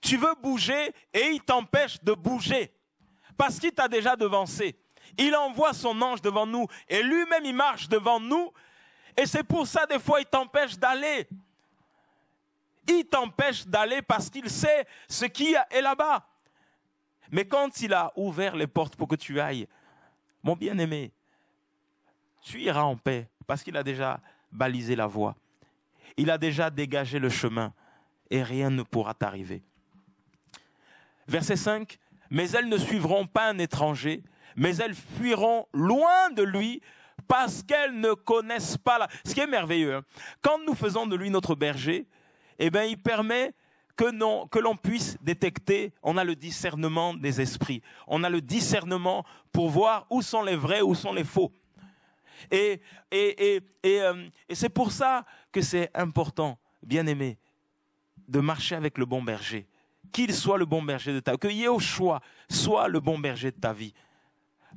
tu veux bouger et il t'empêche de bouger parce qu'il t'a déjà devancé. Il envoie son ange devant nous et lui-même il marche devant nous et c'est pour ça des fois il t'empêche d'aller. Il t'empêche d'aller parce qu'il sait ce qui est là-bas. Mais quand il a ouvert les portes pour que tu ailles, mon bien-aimé, tu iras en paix parce qu'il a déjà balisé la voie. Il a déjà dégagé le chemin et rien ne pourra t'arriver. Verset 5, mais elles ne suivront pas un étranger, mais elles fuiront loin de lui parce qu'elles ne connaissent pas la... Ce qui est merveilleux, hein. quand nous faisons de lui notre berger, eh bien, il permet que, non, que l'on puisse détecter, on a le discernement des esprits, on a le discernement pour voir où sont les vrais, où sont les faux. Et, et euh, c'est pour ça que c'est important, bien aimé, de marcher avec le bon berger. Qu'il soit le bon berger de ta vie. Que choix, soit le bon berger de ta vie.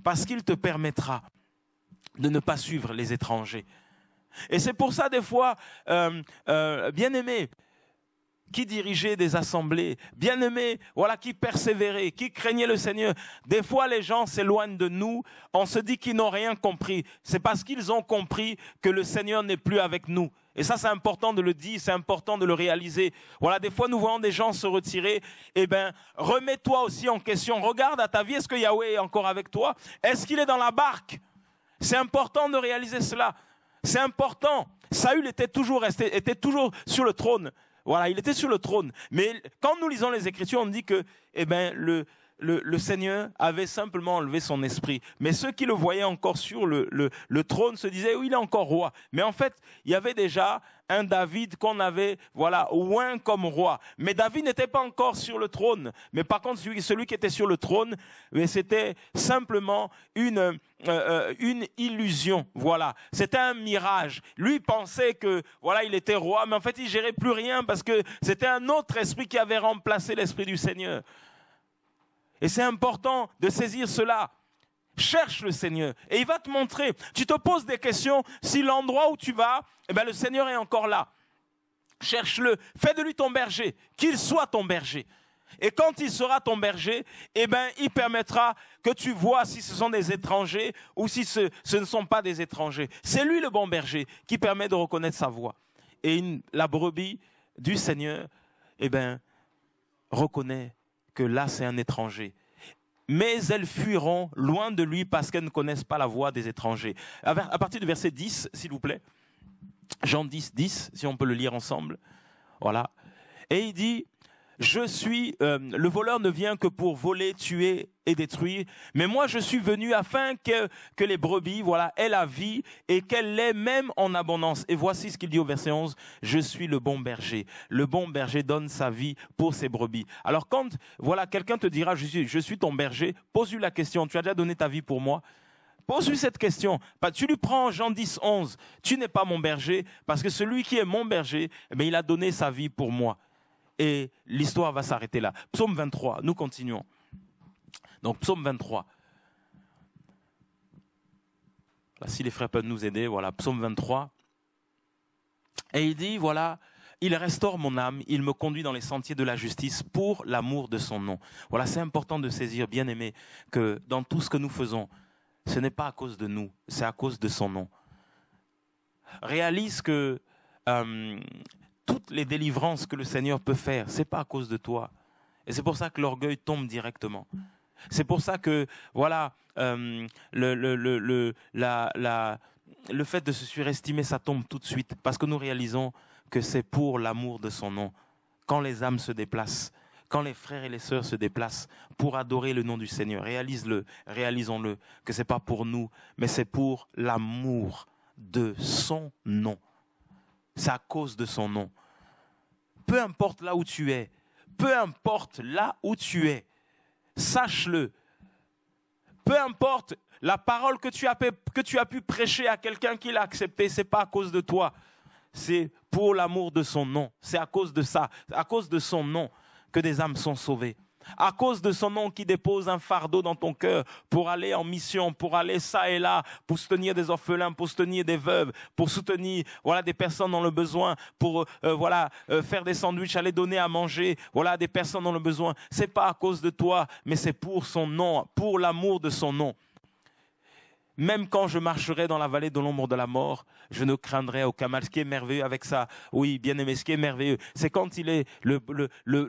Parce qu'il te permettra de ne pas suivre les étrangers. Et c'est pour ça, des fois, euh, euh, bien aimé, qui dirigeait des assemblées, bien aimé, voilà, qui persévérait, qui craignait le Seigneur. Des fois, les gens s'éloignent de nous, on se dit qu'ils n'ont rien compris. C'est parce qu'ils ont compris que le Seigneur n'est plus avec nous. Et ça, c'est important de le dire, c'est important de le réaliser. Voilà, des fois, nous voyons des gens se retirer. Eh bien, remets-toi aussi en question. Regarde à ta vie, est-ce que Yahweh est encore avec toi Est-ce qu'il est dans la barque C'est important de réaliser cela. C'est important. Saül était toujours, était toujours sur le trône. Voilà, il était sur le trône. Mais quand nous lisons les Écritures, on dit que, eh bien, le, le, Seigneur avait simplement enlevé son esprit. Mais ceux qui le voyaient encore sur le, trône se disaient, oui, il est encore roi. Mais en fait, il y avait déjà un David qu'on avait, voilà, loin comme roi. Mais David n'était pas encore sur le trône. Mais par contre, celui, qui était sur le trône, eh c'était simplement euh, euh, une, illusion, voilà. C'était un mirage. Lui pensait que, voilà, il était roi, mais en fait, il gérait plus rien parce que c'était un autre esprit qui avait remplacé l'esprit du Seigneur. Et c'est important de saisir cela. Cherche le Seigneur et il va te montrer. Tu te poses des questions. Si l'endroit où tu vas, eh ben, le Seigneur est encore là. Cherche-le. Fais de lui ton berger. Qu'il soit ton berger. Et quand il sera ton berger, eh ben, il permettra que tu vois si ce sont des étrangers ou si ce, ne sont pas des étrangers. C'est lui le bon berger qui permet de reconnaître sa voix. Et la brebis du Seigneur, eh bien, reconnaît que là c'est un étranger. Mais elles fuiront loin de lui parce qu'elles ne connaissent pas la voix des étrangers. À partir du verset 10, s'il vous plaît. Jean 10, 10, si on peut le lire ensemble. Voilà. Et il dit, je suis euh, le voleur ne vient que pour voler, tuer et détruire, mais moi je suis venu afin que, les brebis, voilà, aient la vie et qu'elles l'aient même en abondance. Et voici ce qu'il dit au verset 11, je suis le bon berger. Le bon berger donne sa vie pour ses brebis. Alors quand voilà, quelqu'un te dira je suis je suis ton berger, pose-lui la question, tu as déjà donné ta vie pour moi Pose-lui cette question. Bah, tu lui prends Jean 10, 11. Tu n'es pas mon berger, parce que celui qui est mon berger, mais eh ben, il a donné sa vie pour moi et l'histoire va s'arrêter là. Psaume 23, nous continuons. Donc psaume 23. si les frères peuvent nous aider, voilà, psaume 23. Et il dit, voilà, il restaure mon âme, il me conduit dans les sentiers de la justice pour l'amour de son nom. Voilà, c'est important de saisir, bien aimé, que dans tout ce que nous faisons, ce n'est pas à cause de nous, c'est à cause de son nom. Réalise que euh, toutes les délivrances que le Seigneur peut faire, c'est pas à cause de toi. Et c'est pour ça que l'orgueil tombe directement. C'est pour ça que, voilà, euh, le, le, le, la, le fait de se surestimer, ça tombe tout de suite, parce que nous réalisons que c'est pour l'amour de son nom. Quand les âmes se déplacent, quand les frères et les sœurs se déplacent pour adorer le nom du Seigneur, réalise-le, réalisons-le, que ce n'est pas pour nous, mais c'est pour l'amour de son nom c'est à cause de son nom. Peu importe là où tu es, peu importe là où tu es, sache-le. Peu importe la parole que tu as, pu prêcher à quelqu'un qui l'a accepté, c'est pas à cause de toi. C'est pour l'amour de son nom. C'est à cause de ça, à cause de son nom que des âmes sont sauvées à cause de son nom qui dépose un fardeau dans ton cœur pour aller en mission, pour aller ça et là, pour soutenir des orphelins, pour soutenir des veuves, pour soutenir voilà des personnes dans le besoin, pour euh, euh, voilà euh, faire des sandwichs, aller donner à manger, voilà des personnes dans le besoin. C'est pas à cause de toi, mais c'est pour son nom, pour l'amour de son nom. Même quand je marcherai dans la vallée de l'ombre de la mort, je ne craindrai aucun mal. Ce qui est merveilleux avec ça, oui, bien aimé, ce qui est merveilleux, c'est quand il est le, le, le,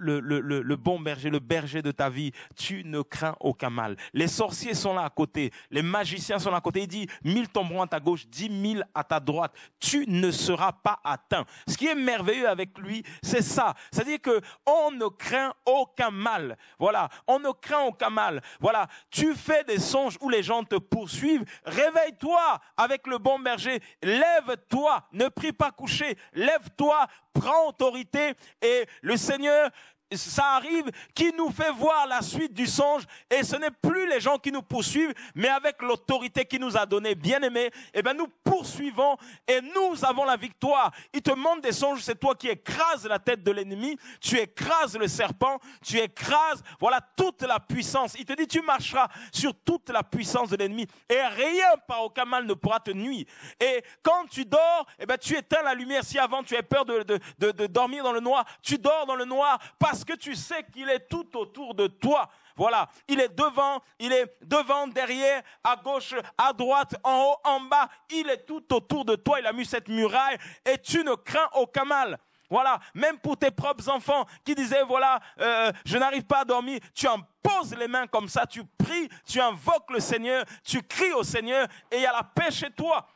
le, bon berger, le berger de ta vie, tu ne crains aucun mal. Les sorciers sont là à côté, les magiciens sont là à côté. Il dit, mille tomberont à ta gauche, dix mille à ta droite. Tu ne seras pas atteint. Ce qui est merveilleux avec lui, c'est ça. C'est-à-dire que on ne craint aucun mal. Voilà. On ne craint aucun mal. Voilà. Tu fais des songes où les gens te poursuivent Réveille-toi avec le bon berger. Lève-toi. Ne prie pas coucher, Lève-toi. Prends autorité. Et le Seigneur ça arrive, qui nous fait voir la suite du songe, et ce n'est plus les gens qui nous poursuivent, mais avec l'autorité qui nous a donné bien aimé, eh bien nous poursuivons et nous avons la victoire. Il te montre des songes, c'est toi qui écrases la tête de l'ennemi, tu écrases le serpent, tu écrases, voilà, toute la puissance. Il te dit, tu marcheras sur toute la puissance de l'ennemi, et rien par aucun mal ne pourra te nuire. Et quand tu dors, et eh bien tu éteins la lumière. Si avant tu as peur de, de, dormir dans le noir, tu dors dans le noir, pas parce que tu sais qu'il est tout autour de toi. Voilà, il est devant, il est devant, derrière, à gauche, à droite, en haut, en bas. Il est tout autour de toi. Il a mis cette muraille et tu ne crains aucun mal. Voilà, même pour tes propres enfants qui disaient, voilà, euh, je n'arrive pas à dormir, tu en poses les mains comme ça, tu pries, tu invoques le Seigneur, tu cries au Seigneur et il y a la paix chez toi.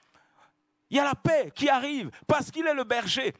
Il y a la paix qui arrive parce qu'il est le berger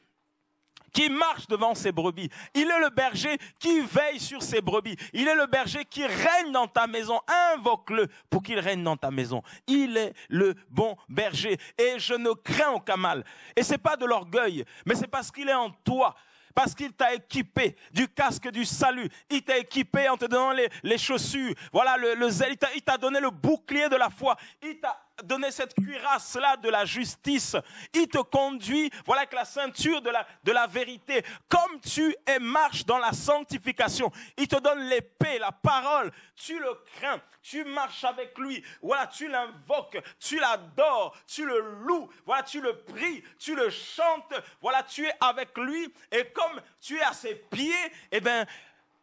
qui marche devant ses brebis. Il est le berger qui veille sur ses brebis. Il est le berger qui règne dans ta maison. Invoque-le pour qu'il règne dans ta maison. Il est le bon berger. Et je ne crains aucun mal. Et c'est pas de l'orgueil, mais c'est parce qu'il est en toi parce qu'il t'a équipé du casque du salut. Il t'a équipé en te donnant les, chaussures. Voilà le, le zèle. Il t'a donné le bouclier de la foi. Il t'a donner cette cuirasse-là de la justice. Il te conduit, voilà, avec la ceinture de la, de la vérité. Comme tu es, marche dans la sanctification, il te donne l'épée, la parole. Tu le crains, tu marches avec lui. Voilà, tu l'invoques, tu l'adores, tu le loues. Voilà, tu le pries, tu le chantes. Voilà, tu es avec lui. Et comme tu es à ses pieds, eh bien,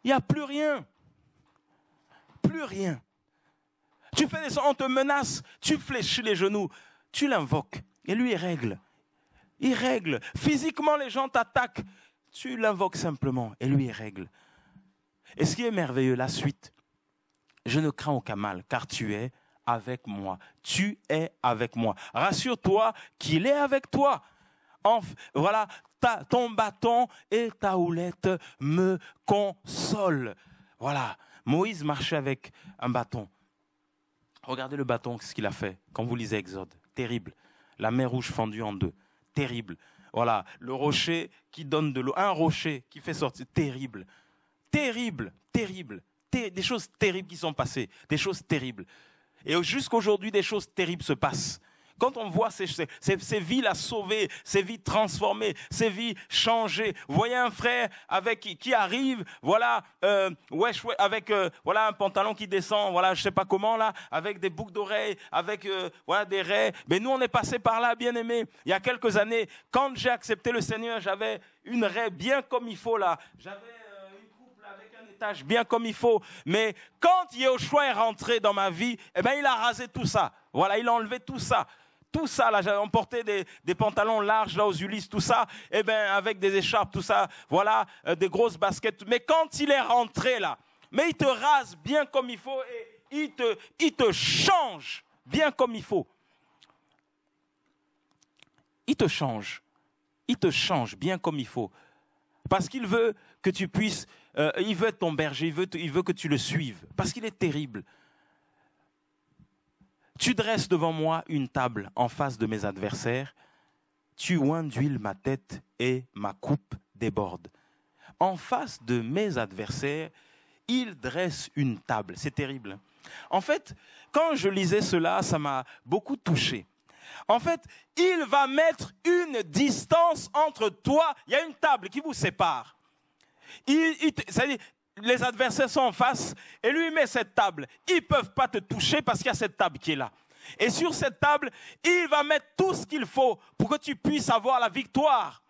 il n'y a plus rien. Plus rien. Tu fais des on te menace. Tu fléchis les genoux. Tu l'invoques. Et lui, il règle. Il règle. Physiquement, les gens t'attaquent. Tu l'invoques simplement. Et lui, il règle. Et ce qui est merveilleux, la suite. Je ne crains aucun mal, car tu es avec moi. Tu es avec moi. Rassure-toi qu'il est avec toi. voilà, ton bâton et ta houlette me consolent. Voilà, Moïse marchait avec un bâton. Regardez le bâton, ce qu'il a fait. Quand vous lisez Exode, terrible. La mer rouge fendue en deux, terrible. Voilà, le rocher qui donne de l'eau, un rocher qui fait sortir, terrible, terrible, terrible. des choses terribles qui sont passées, des choses terribles. Et jusqu'aujourd'hui, des choses terribles se passent. Quand on voit ces, ces, ces vies-là sauvées, ces vies transformées, ces vies changées, vous voyez un frère avec qui, arrive, voilà, euh, avec euh, voilà un pantalon qui descend, voilà, je sais pas comment là, avec des boucles d'oreilles, avec euh, voilà des raies. Mais nous, on est passé par là, bien aimé. Il y a quelques années, quand j'ai accepté le Seigneur, j'avais une raie bien comme il faut là. J'avais bien comme il faut. Mais quand Yeshua est rentré dans ma vie, eh ben, il a rasé tout ça. Voilà, il a enlevé tout ça tout ça, là, on emporté des, pantalons larges, là, aux Ulysses, tout ça, et eh ben, avec des écharpes, tout ça, voilà, euh, des grosses baskets. Mais quand il est rentré, là, mais il te rase bien comme il faut et il te, change bien comme il faut. Il te change. Il te change bien comme il faut. Parce qu'il veut que tu puisses, euh, il veut être ton berger, veut, il veut que tu le suives. Parce qu'il est terrible. Tu dresses devant moi une table en face de mes adversaires. Tu oins ma tête et ma coupe déborde. En face de mes adversaires, il dresse une table. C'est terrible. En fait, quand je lisais cela, ça m'a beaucoup touché. En fait, il va mettre une distance entre toi. Il y a une table qui vous sépare. il, les adversaires sont en face et lui met cette table. Ils ne peuvent pas te toucher parce qu'il y a cette table qui est là. Et sur cette table, il va mettre tout ce qu'il faut pour que tu puisses avoir la victoire.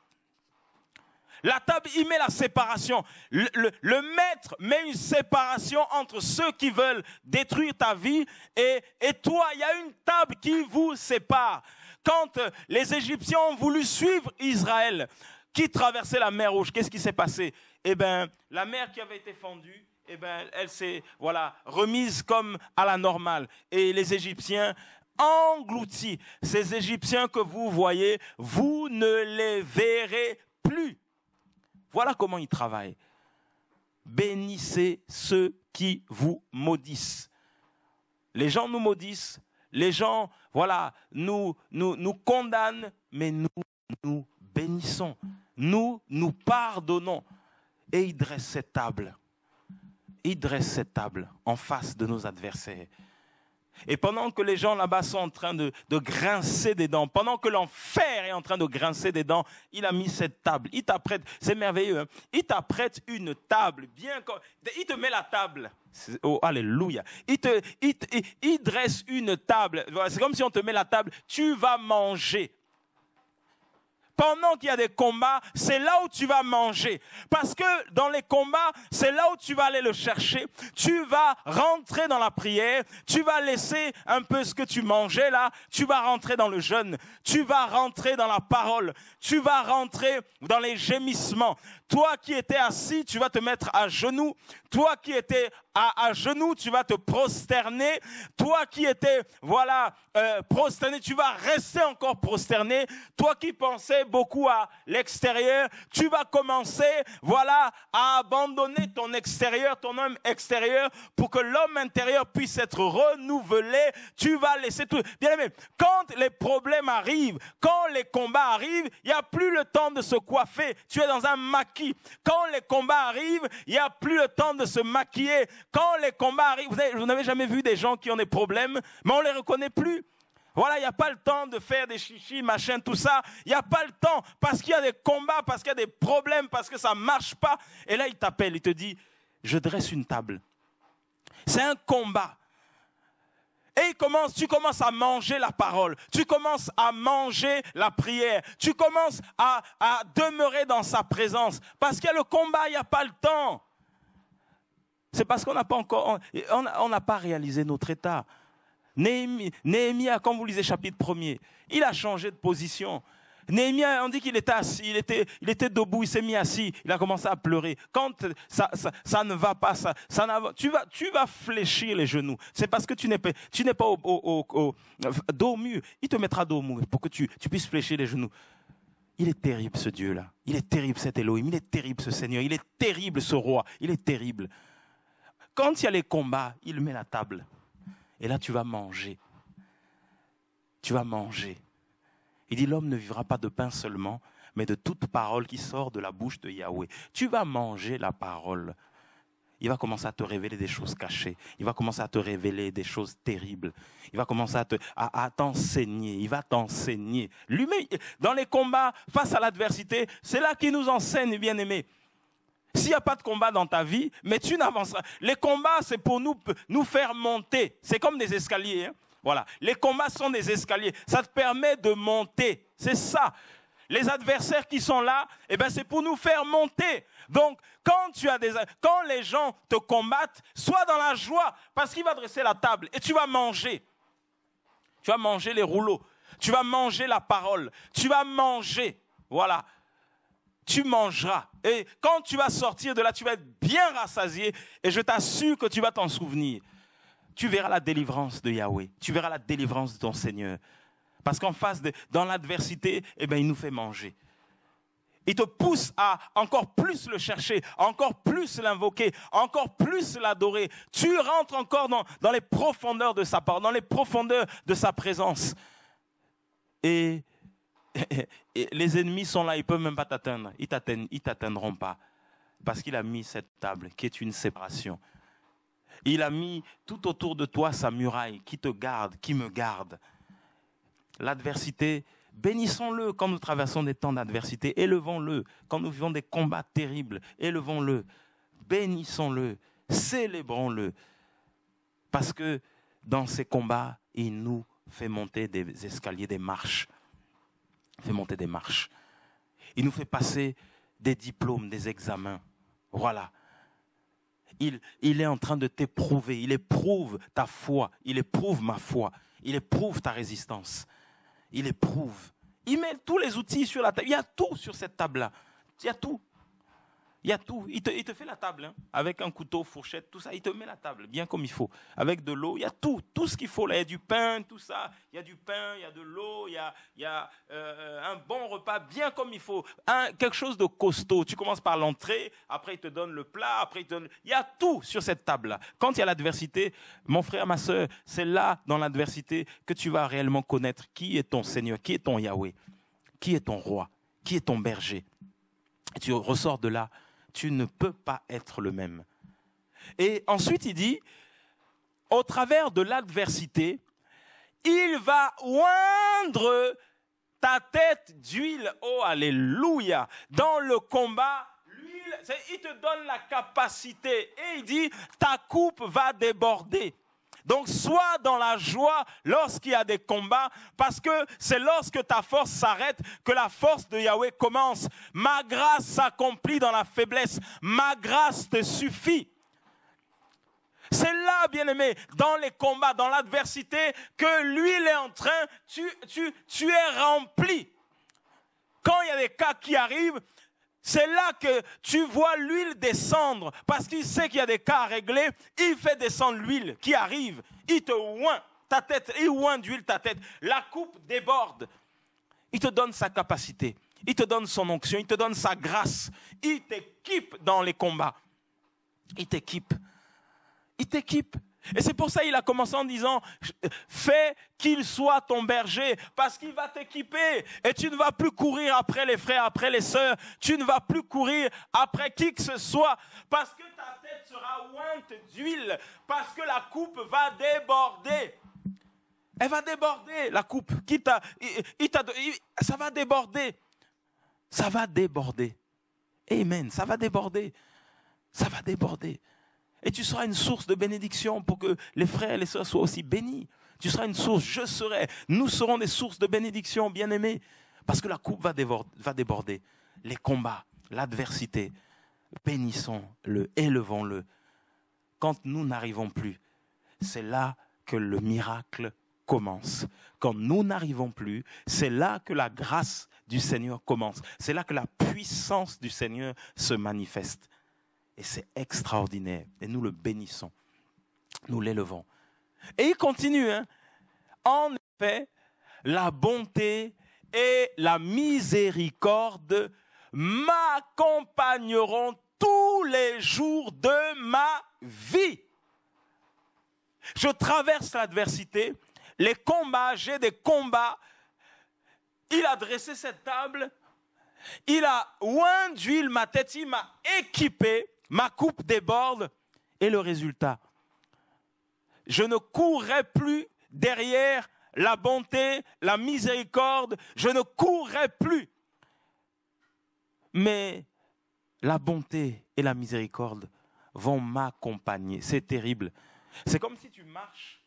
La table, il met la séparation. Le, maître met une séparation entre ceux qui veulent détruire ta vie et, et toi. Il y a une table qui vous sépare. Quand euh, les Égyptiens ont voulu suivre Israël, qui traversait la mer Rouge, qu'est-ce qui s'est passé eh ben, la mer qui avait été fendue, eh ben, elle s'est voilà, remise comme à la normale. Et les Égyptiens engloutis, ces Égyptiens que vous voyez, vous ne les verrez plus. Voilà comment ils travaillent. Bénissez ceux qui vous maudissent. Les gens nous maudissent, les gens, voilà, nous, nous, nous condamnent, mais nous, nous bénissons. Nous, nous pardonnons et il dresse cette table. Il dresse cette table en face de nos adversaires. Et pendant que les gens là-bas sont en train de, grincer des dents, pendant que l'enfer est en train de grincer des dents, il a mis cette table. Il t'apprête, c'est merveilleux, hein. il t'apprête une table, bien il te met la table. Oh, alléluia. Il, te, il, il dresse une table. C'est comme si on te met la table. Tu vas manger pendant qu'il y a des combats, c'est là où tu vas manger. Parce que dans les combats, c'est là où tu vas aller le chercher. Tu vas rentrer dans la prière, tu vas laisser un peu ce que tu mangeais là, tu vas rentrer dans le jeûne, tu vas rentrer dans la parole, tu vas rentrer dans les gémissements, toi qui étais assis, tu vas te mettre à genoux. Toi qui étais à, genoux, tu vas te prosterner. Toi qui étais, voilà, euh, prosterné, tu vas rester encore prosterné. Toi qui pensais beaucoup à l'extérieur, tu vas commencer, voilà, à abandonner ton extérieur, ton homme extérieur, pour que l'homme intérieur puisse être renouvelé. Tu vas laisser tout. Bien aimé, quand les problèmes arrivent, quand les combats arrivent, il n'y a plus le temps de se coiffer. Tu es dans un maquillage quand les combats arrivent, il n'y a plus le temps de se maquiller. Quand les combats arrivent, vous n'avez jamais vu des gens qui ont des problèmes, mais on ne les reconnaît plus. Voilà, il n'y a pas le temps de faire des chichis, machin, tout ça. Il n'y a pas le temps parce qu'il y a des combats, parce qu'il y a des problèmes, parce que ça ne marche pas. Et là, il t'appelle, il te dit, je dresse une table. C'est un combat. Et tu commences à manger la parole, tu commences à manger la prière, tu commences à, demeurer dans sa présence. Parce qu'il y a le combat, il n'y a pas le temps. C'est parce qu'on n'a pas encore, on n'a pas réalisé notre état. Néhémie, quand vous lisez chapitre 1 il a changé de position. Néhémie, on dit qu'il était assis, il était, il était debout, il s'est mis assis, il a commencé à pleurer. Quand ça, ça, ne va pas, ça, ça tu, vas, tu vas fléchir les genoux. C'est parce que tu n'es pas, tu n'es pas au, au, au, dos mûr. Il te mettra dos mûr pour que tu, tu puisses fléchir les genoux. Il est terrible ce Dieu-là. Il est terrible cet Elohim. Il est terrible ce Seigneur. Il est terrible ce roi. Il est terrible. Quand il y a les combats, il met la table. Et là, tu vas manger. Tu vas manger. Il dit, l'homme ne vivra pas de pain seulement, mais de toute parole qui sort de la bouche de Yahweh. Tu vas manger la parole. Il va commencer à te révéler des choses cachées. Il va commencer à te révéler des choses terribles. Il va commencer à t'enseigner. Il va t'enseigner. Lui-même, dans les combats face à l'adversité, c'est là qu'il nous enseigne, bien aimé. S'il n'y a pas de combat dans ta vie, mais tu n'avanceras. Les combats, c'est pour nous, nous faire monter. C'est comme des escaliers. Hein. Voilà. Les combats sont des escaliers. Ça te permet de monter. C'est ça. Les adversaires qui sont là, eh ben c'est pour nous faire monter. Donc, quand tu as des, quand les gens te combattent, sois dans la joie, parce qu'il va dresser la table et tu vas manger. Tu vas manger les rouleaux. Tu vas manger la parole. Tu vas manger. Voilà. Tu mangeras. Et quand tu vas sortir de là, tu vas être bien rassasié. Et je t'assure que tu vas t'en souvenir tu verras la délivrance de Yahweh. Tu verras la délivrance de ton Seigneur. Parce qu'en face, dans l'adversité, eh bien, il nous fait manger. Il te pousse à encore plus le chercher, encore plus l'invoquer, encore plus l'adorer. Tu rentres encore dans, les profondeurs de sa part, dans les profondeurs de sa présence. Et, les ennemis sont là, ils ne peuvent même pas t'atteindre. Ils t'atteindront pas. Parce qu'il a mis cette table qui est une séparation. Il a mis tout autour de toi sa muraille qui te garde, qui me garde. L'adversité, bénissons-le quand nous traversons des temps d'adversité, élevons-le quand nous vivons des combats terribles, élevons-le, bénissons-le, célébrons-le. Parce que dans ces combats, il nous fait monter des escaliers, des marches. Il fait monter des marches. Il nous fait passer des diplômes, des examens. Voilà il, est en train de t'éprouver. Il éprouve ta foi. Il éprouve ma foi. Il éprouve ta résistance. Il éprouve. Il met tous les outils sur la table. Il y a tout sur cette table-là. Il y a tout. Il y a tout. Il te, fait la table, hein, avec un couteau, fourchette, tout ça. Il te met la table, bien comme il faut. Avec de l'eau, il y a tout, tout ce qu'il faut. Il y a du pain, tout ça. Il y a du pain, il y a de l'eau, il y a, euh, un bon repas, bien comme il faut. quelque chose de costaud. Tu commences par l'entrée, après il te donne le plat, après il te donne... Il y a tout sur cette table-là. Quand il y a l'adversité, mon frère, ma soeur, c'est là, dans l'adversité, que tu vas réellement connaître qui est ton Seigneur, qui est ton Yahweh, qui est ton roi, qui est ton berger. tu ressors de là tu ne peux pas être le même. Et ensuite, il dit, au travers de l'adversité, il va oindre ta tête d'huile. Oh, alléluia. Dans le combat, l'huile, il te donne la capacité. Et il dit, ta coupe va déborder. Donc sois dans la joie lorsqu'il y a des combats, parce que c'est lorsque ta force s'arrête que la force de Yahweh commence. Ma grâce s'accomplit dans la faiblesse. Ma grâce te suffit. C'est là, bien-aimé, dans les combats, dans l'adversité, que l'huile est en train, tu, tu, tu es rempli. Quand il y a des cas qui arrivent, c'est là que tu vois l'huile descendre, parce qu'il sait qu'il y a des cas à régler. Il fait descendre l'huile qui arrive. Il te oint ta tête, il oint d'huile ta tête. La coupe déborde. Il te donne sa capacité. Il te donne son onction. Il te donne sa grâce. Il t'équipe dans les combats. Il t'équipe. Il t'équipe. Et c'est pour ça qu'il a commencé en disant, fais qu'il soit ton berger, parce qu'il va t'équiper, et tu ne vas plus courir après les frères, après les sœurs, tu ne vas plus courir après qui que ce soit, parce que ta tête sera ointe d'huile, parce que la coupe va déborder. Elle va déborder, la coupe. Qui ça va déborder. Ça va déborder. Amen. Ça va déborder. Ça va déborder. Et tu seras une source de bénédiction pour que les frères et les sœurs soient aussi bénis. Tu seras une source, je serai, nous serons des sources de bénédiction, bien-aimés. Parce que la coupe va, déborder, va déborder. Les combats, l'adversité. Bénissons-le, élevons-le. Quand nous n'arrivons plus, c'est là que le miracle commence. Quand nous n'arrivons plus, c'est là que la grâce du Seigneur commence. C'est là que la puissance du Seigneur se manifeste. Et c'est extraordinaire. Et nous le bénissons. Nous l'élevons. Et il continue. Hein. En effet, la bonté et la miséricorde m'accompagneront tous les jours de ma vie. Je traverse l'adversité, les combats, j'ai des combats. Il a dressé cette table, il a oint d'huile ma tête, il m'a équipé Ma coupe déborde et le résultat. Je ne courrai plus derrière la bonté, la miséricorde, je ne courrai plus. Mais la bonté et la miséricorde vont m'accompagner. C'est terrible. C'est comme si tu marches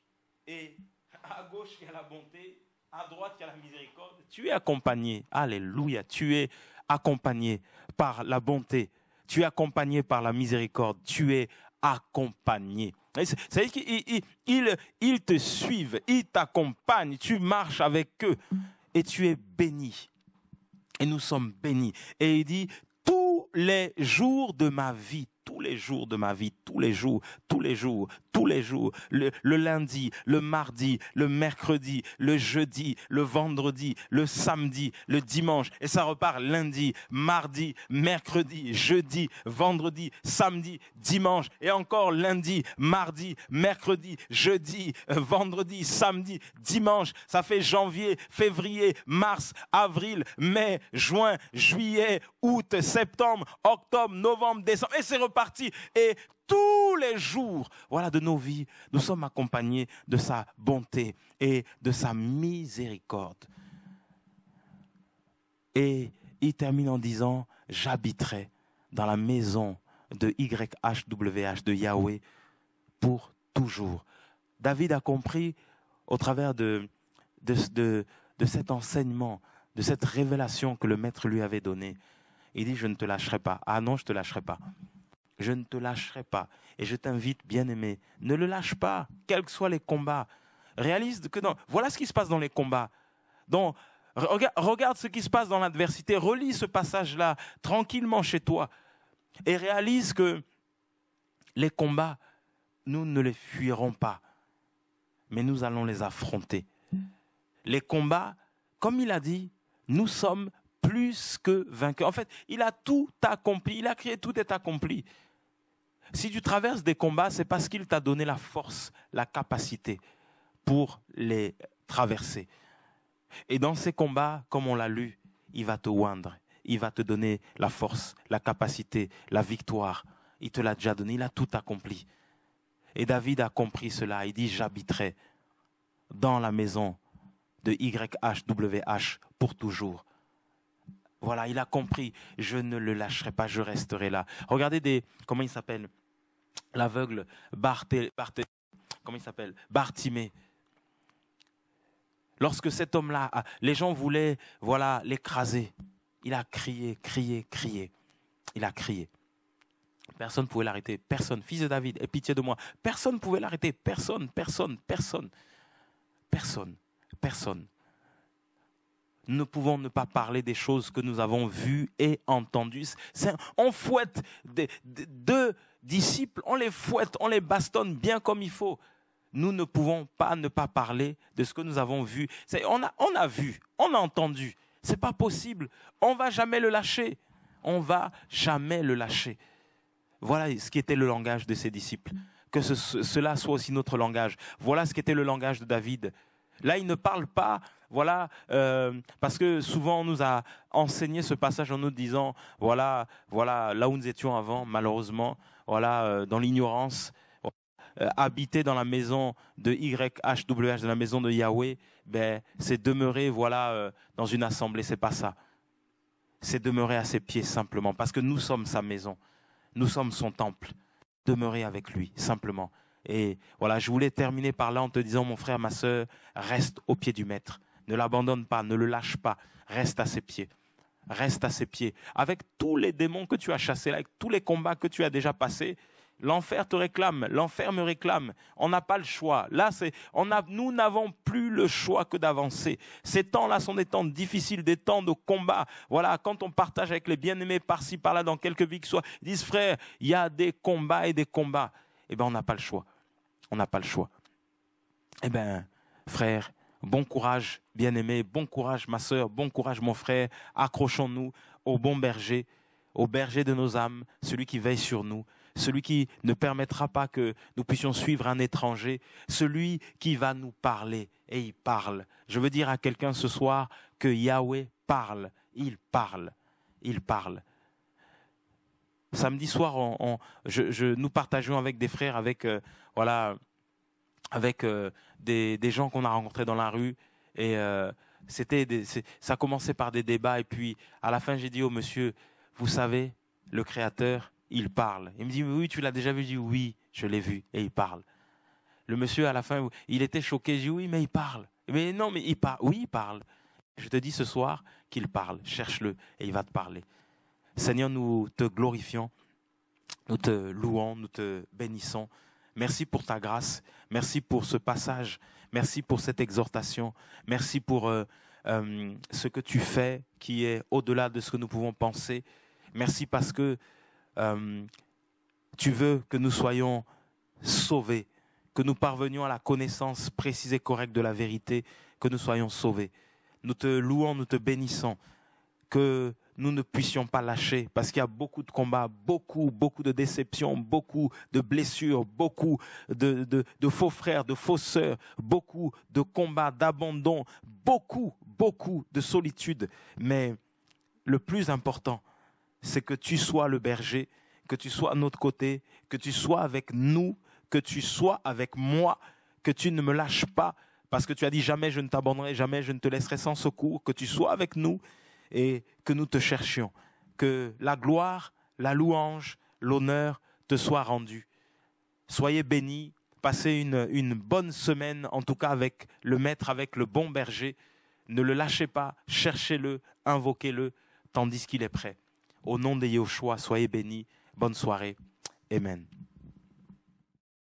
et à gauche il y a la bonté, à droite il y a la miséricorde. Tu es accompagné. Alléluia. Tu es accompagné par la bonté tu es accompagné par la miséricorde. Tu es accompagné. C'est-à-dire qu'ils ils, ils te suivent, ils t'accompagnent, tu marches avec eux et tu es béni. Et nous sommes bénis. Et il dit, tous les jours de ma vie, tous les jours de ma vie, tous les jours, tous les jours, tous les jours, le, lundi, le mardi, le mercredi, le jeudi, le vendredi, le samedi, le dimanche, et ça repart lundi, mardi, mercredi, jeudi, vendredi, samedi, dimanche, et encore lundi, mardi, mercredi, jeudi, euh, vendredi, samedi, dimanche, ça fait janvier, février, mars, avril, mai, juin, juillet, août, septembre, octobre, novembre, décembre, et c'est repart. Et tous les jours, voilà, de nos vies, nous sommes accompagnés de sa bonté et de sa miséricorde. Et il termine en disant, j'habiterai dans la maison de YHWH, de Yahweh, pour toujours. David a compris au travers de, de, de, de cet enseignement, de cette révélation que le maître lui avait donnée. Il dit, je ne te lâcherai pas. Ah non, je ne te lâcherai pas je ne te lâcherai pas. Et je t'invite, bien-aimé, ne le lâche pas, quels que soient les combats. Réalise que dans... voilà ce qui se passe dans les combats. Regarde ce qui se passe dans l'adversité, relis ce passage-là tranquillement chez toi et réalise que les combats, nous ne les fuirons pas, mais nous allons les affronter. Les combats, comme il a dit, nous sommes plus que vainqueurs. En fait, il a tout accompli, il a créé tout est accompli. Si tu traverses des combats, c'est parce qu'il t'a donné la force, la capacité pour les traverser. Et dans ces combats, comme on l'a lu, il va te oindre, il va te donner la force, la capacité, la victoire. Il te l'a déjà donné, il a tout accompli. Et David a compris cela, il dit j'habiterai dans la maison de YHWH pour toujours. Voilà, il a compris, je ne le lâcherai pas, je resterai là. Regardez des comment il s'appelle l'aveugle Barthé, comment il s'appelle Bartimée. Lorsque cet homme-là, les gens voulaient, voilà, l'écraser, il a crié, crié, crié. Il a crié. Personne ne pouvait l'arrêter. Personne. Fils de David, aie pitié de moi. Personne ne pouvait l'arrêter. Personne, personne, personne. Personne, personne ne pouvons ne pas parler des choses que nous avons vues et entendues. On fouette deux disciples, on les fouette, on les bastonne bien comme il faut. Nous ne pouvons pas ne pas parler de ce que nous avons vu. On a, on a vu, on a entendu. C'est pas possible. On va jamais le lâcher. On va jamais le lâcher. Voilà ce qui était le langage de ses disciples. Que cela soit aussi notre langage. Voilà ce qui était le langage de David. Là, il ne parle pas, voilà, euh, parce que souvent on nous a enseigné ce passage en nous disant, voilà, voilà, là où nous étions avant, malheureusement, voilà, euh, dans l'ignorance, euh, habiter dans la maison de YHWH, dans la maison de Yahweh, ben, c'est demeurer, voilà, dans une assemblée, c'est pas ça. C'est demeurer à ses pieds simplement, parce que nous sommes sa maison, nous sommes son temple. Demeurer avec lui, simplement. Et voilà, je voulais terminer par là en te disant, mon frère, ma soeur, reste au pied du maître. Ne l'abandonne pas, ne le lâche pas, reste à ses pieds. Reste à ses pieds. Avec tous les démons que tu as chassés, avec tous les combats que tu as déjà passés, l'enfer te réclame, l'enfer me réclame. On n'a pas le choix. Là, c'est, nous n'avons plus le choix que d'avancer. Ces temps-là sont des temps difficiles, des temps de combat. Voilà, quand on partage avec les bien-aimés par-ci, par-là, dans quelque vie que soit, ils disent frère, il y a des combats et des combats eh ben, on n'a pas le choix. On n'a pas le choix. Eh ben, frère, bon courage, bien-aimé, bon courage, ma soeur, bon courage, mon frère. Accrochons-nous au bon berger, au berger de nos âmes, celui qui veille sur nous, celui qui ne permettra pas que nous puissions suivre un étranger, celui qui va nous parler, et il parle. Je veux dire à quelqu'un ce soir que Yahweh parle, il parle, il parle samedi soir, je, nous partageons avec des frères, avec euh, euh, des, gens qu'on a rencontrés dans la rue, et euh, ça commençait par des débats, et puis à la fin, j'ai dit au oh, monsieur, vous savez, le Créateur, il parle. Il me dit, oui, tu l'as déjà vu. Je dis, oui, je l'ai vu, et il parle. Le monsieur, à la fin, il était choqué. Je dis, oui, mais il parle. Mais non, mais il parle. Oui, il parle. Je te dis ce soir qu'il parle. Cherche-le et il va te parler. Seigneur, nous te glorifions, nous te louons, nous te bénissons. Merci pour ta grâce, merci pour ce passage, merci pour cette exhortation, merci pour euh, euh, ce que tu fais qui est au-delà de ce que nous pouvons penser. Merci parce que euh, tu veux que nous soyons sauvés, que nous parvenions à la connaissance précise et correcte de la vérité, que nous soyons sauvés. Nous te louons, nous te bénissons que nous ne puissions pas lâcher, parce qu'il y a beaucoup de combats, beaucoup, beaucoup de déceptions, beaucoup de blessures, beaucoup de, faux frères, de fausses sœurs, beaucoup de combats, d'abandon, beaucoup, beaucoup de solitude. Mais le plus important, c'est que tu sois le berger, que tu sois à notre côté, que tu sois avec nous, que tu sois avec moi, que tu ne me lâches pas, parce que tu as dit jamais je ne t'abandonnerai, jamais je ne te laisserai sans secours, que tu sois avec nous, et que nous te cherchions. Que la gloire, la louange, l'honneur te soient rendus. Soyez bénis, passez une, bonne semaine, en tout cas avec le Maître, avec le bon berger. Ne le lâchez pas, cherchez-le, invoquez-le, tandis qu'il est prêt. Au nom de Yahushua, soyez bénis. Bonne soirée. Amen.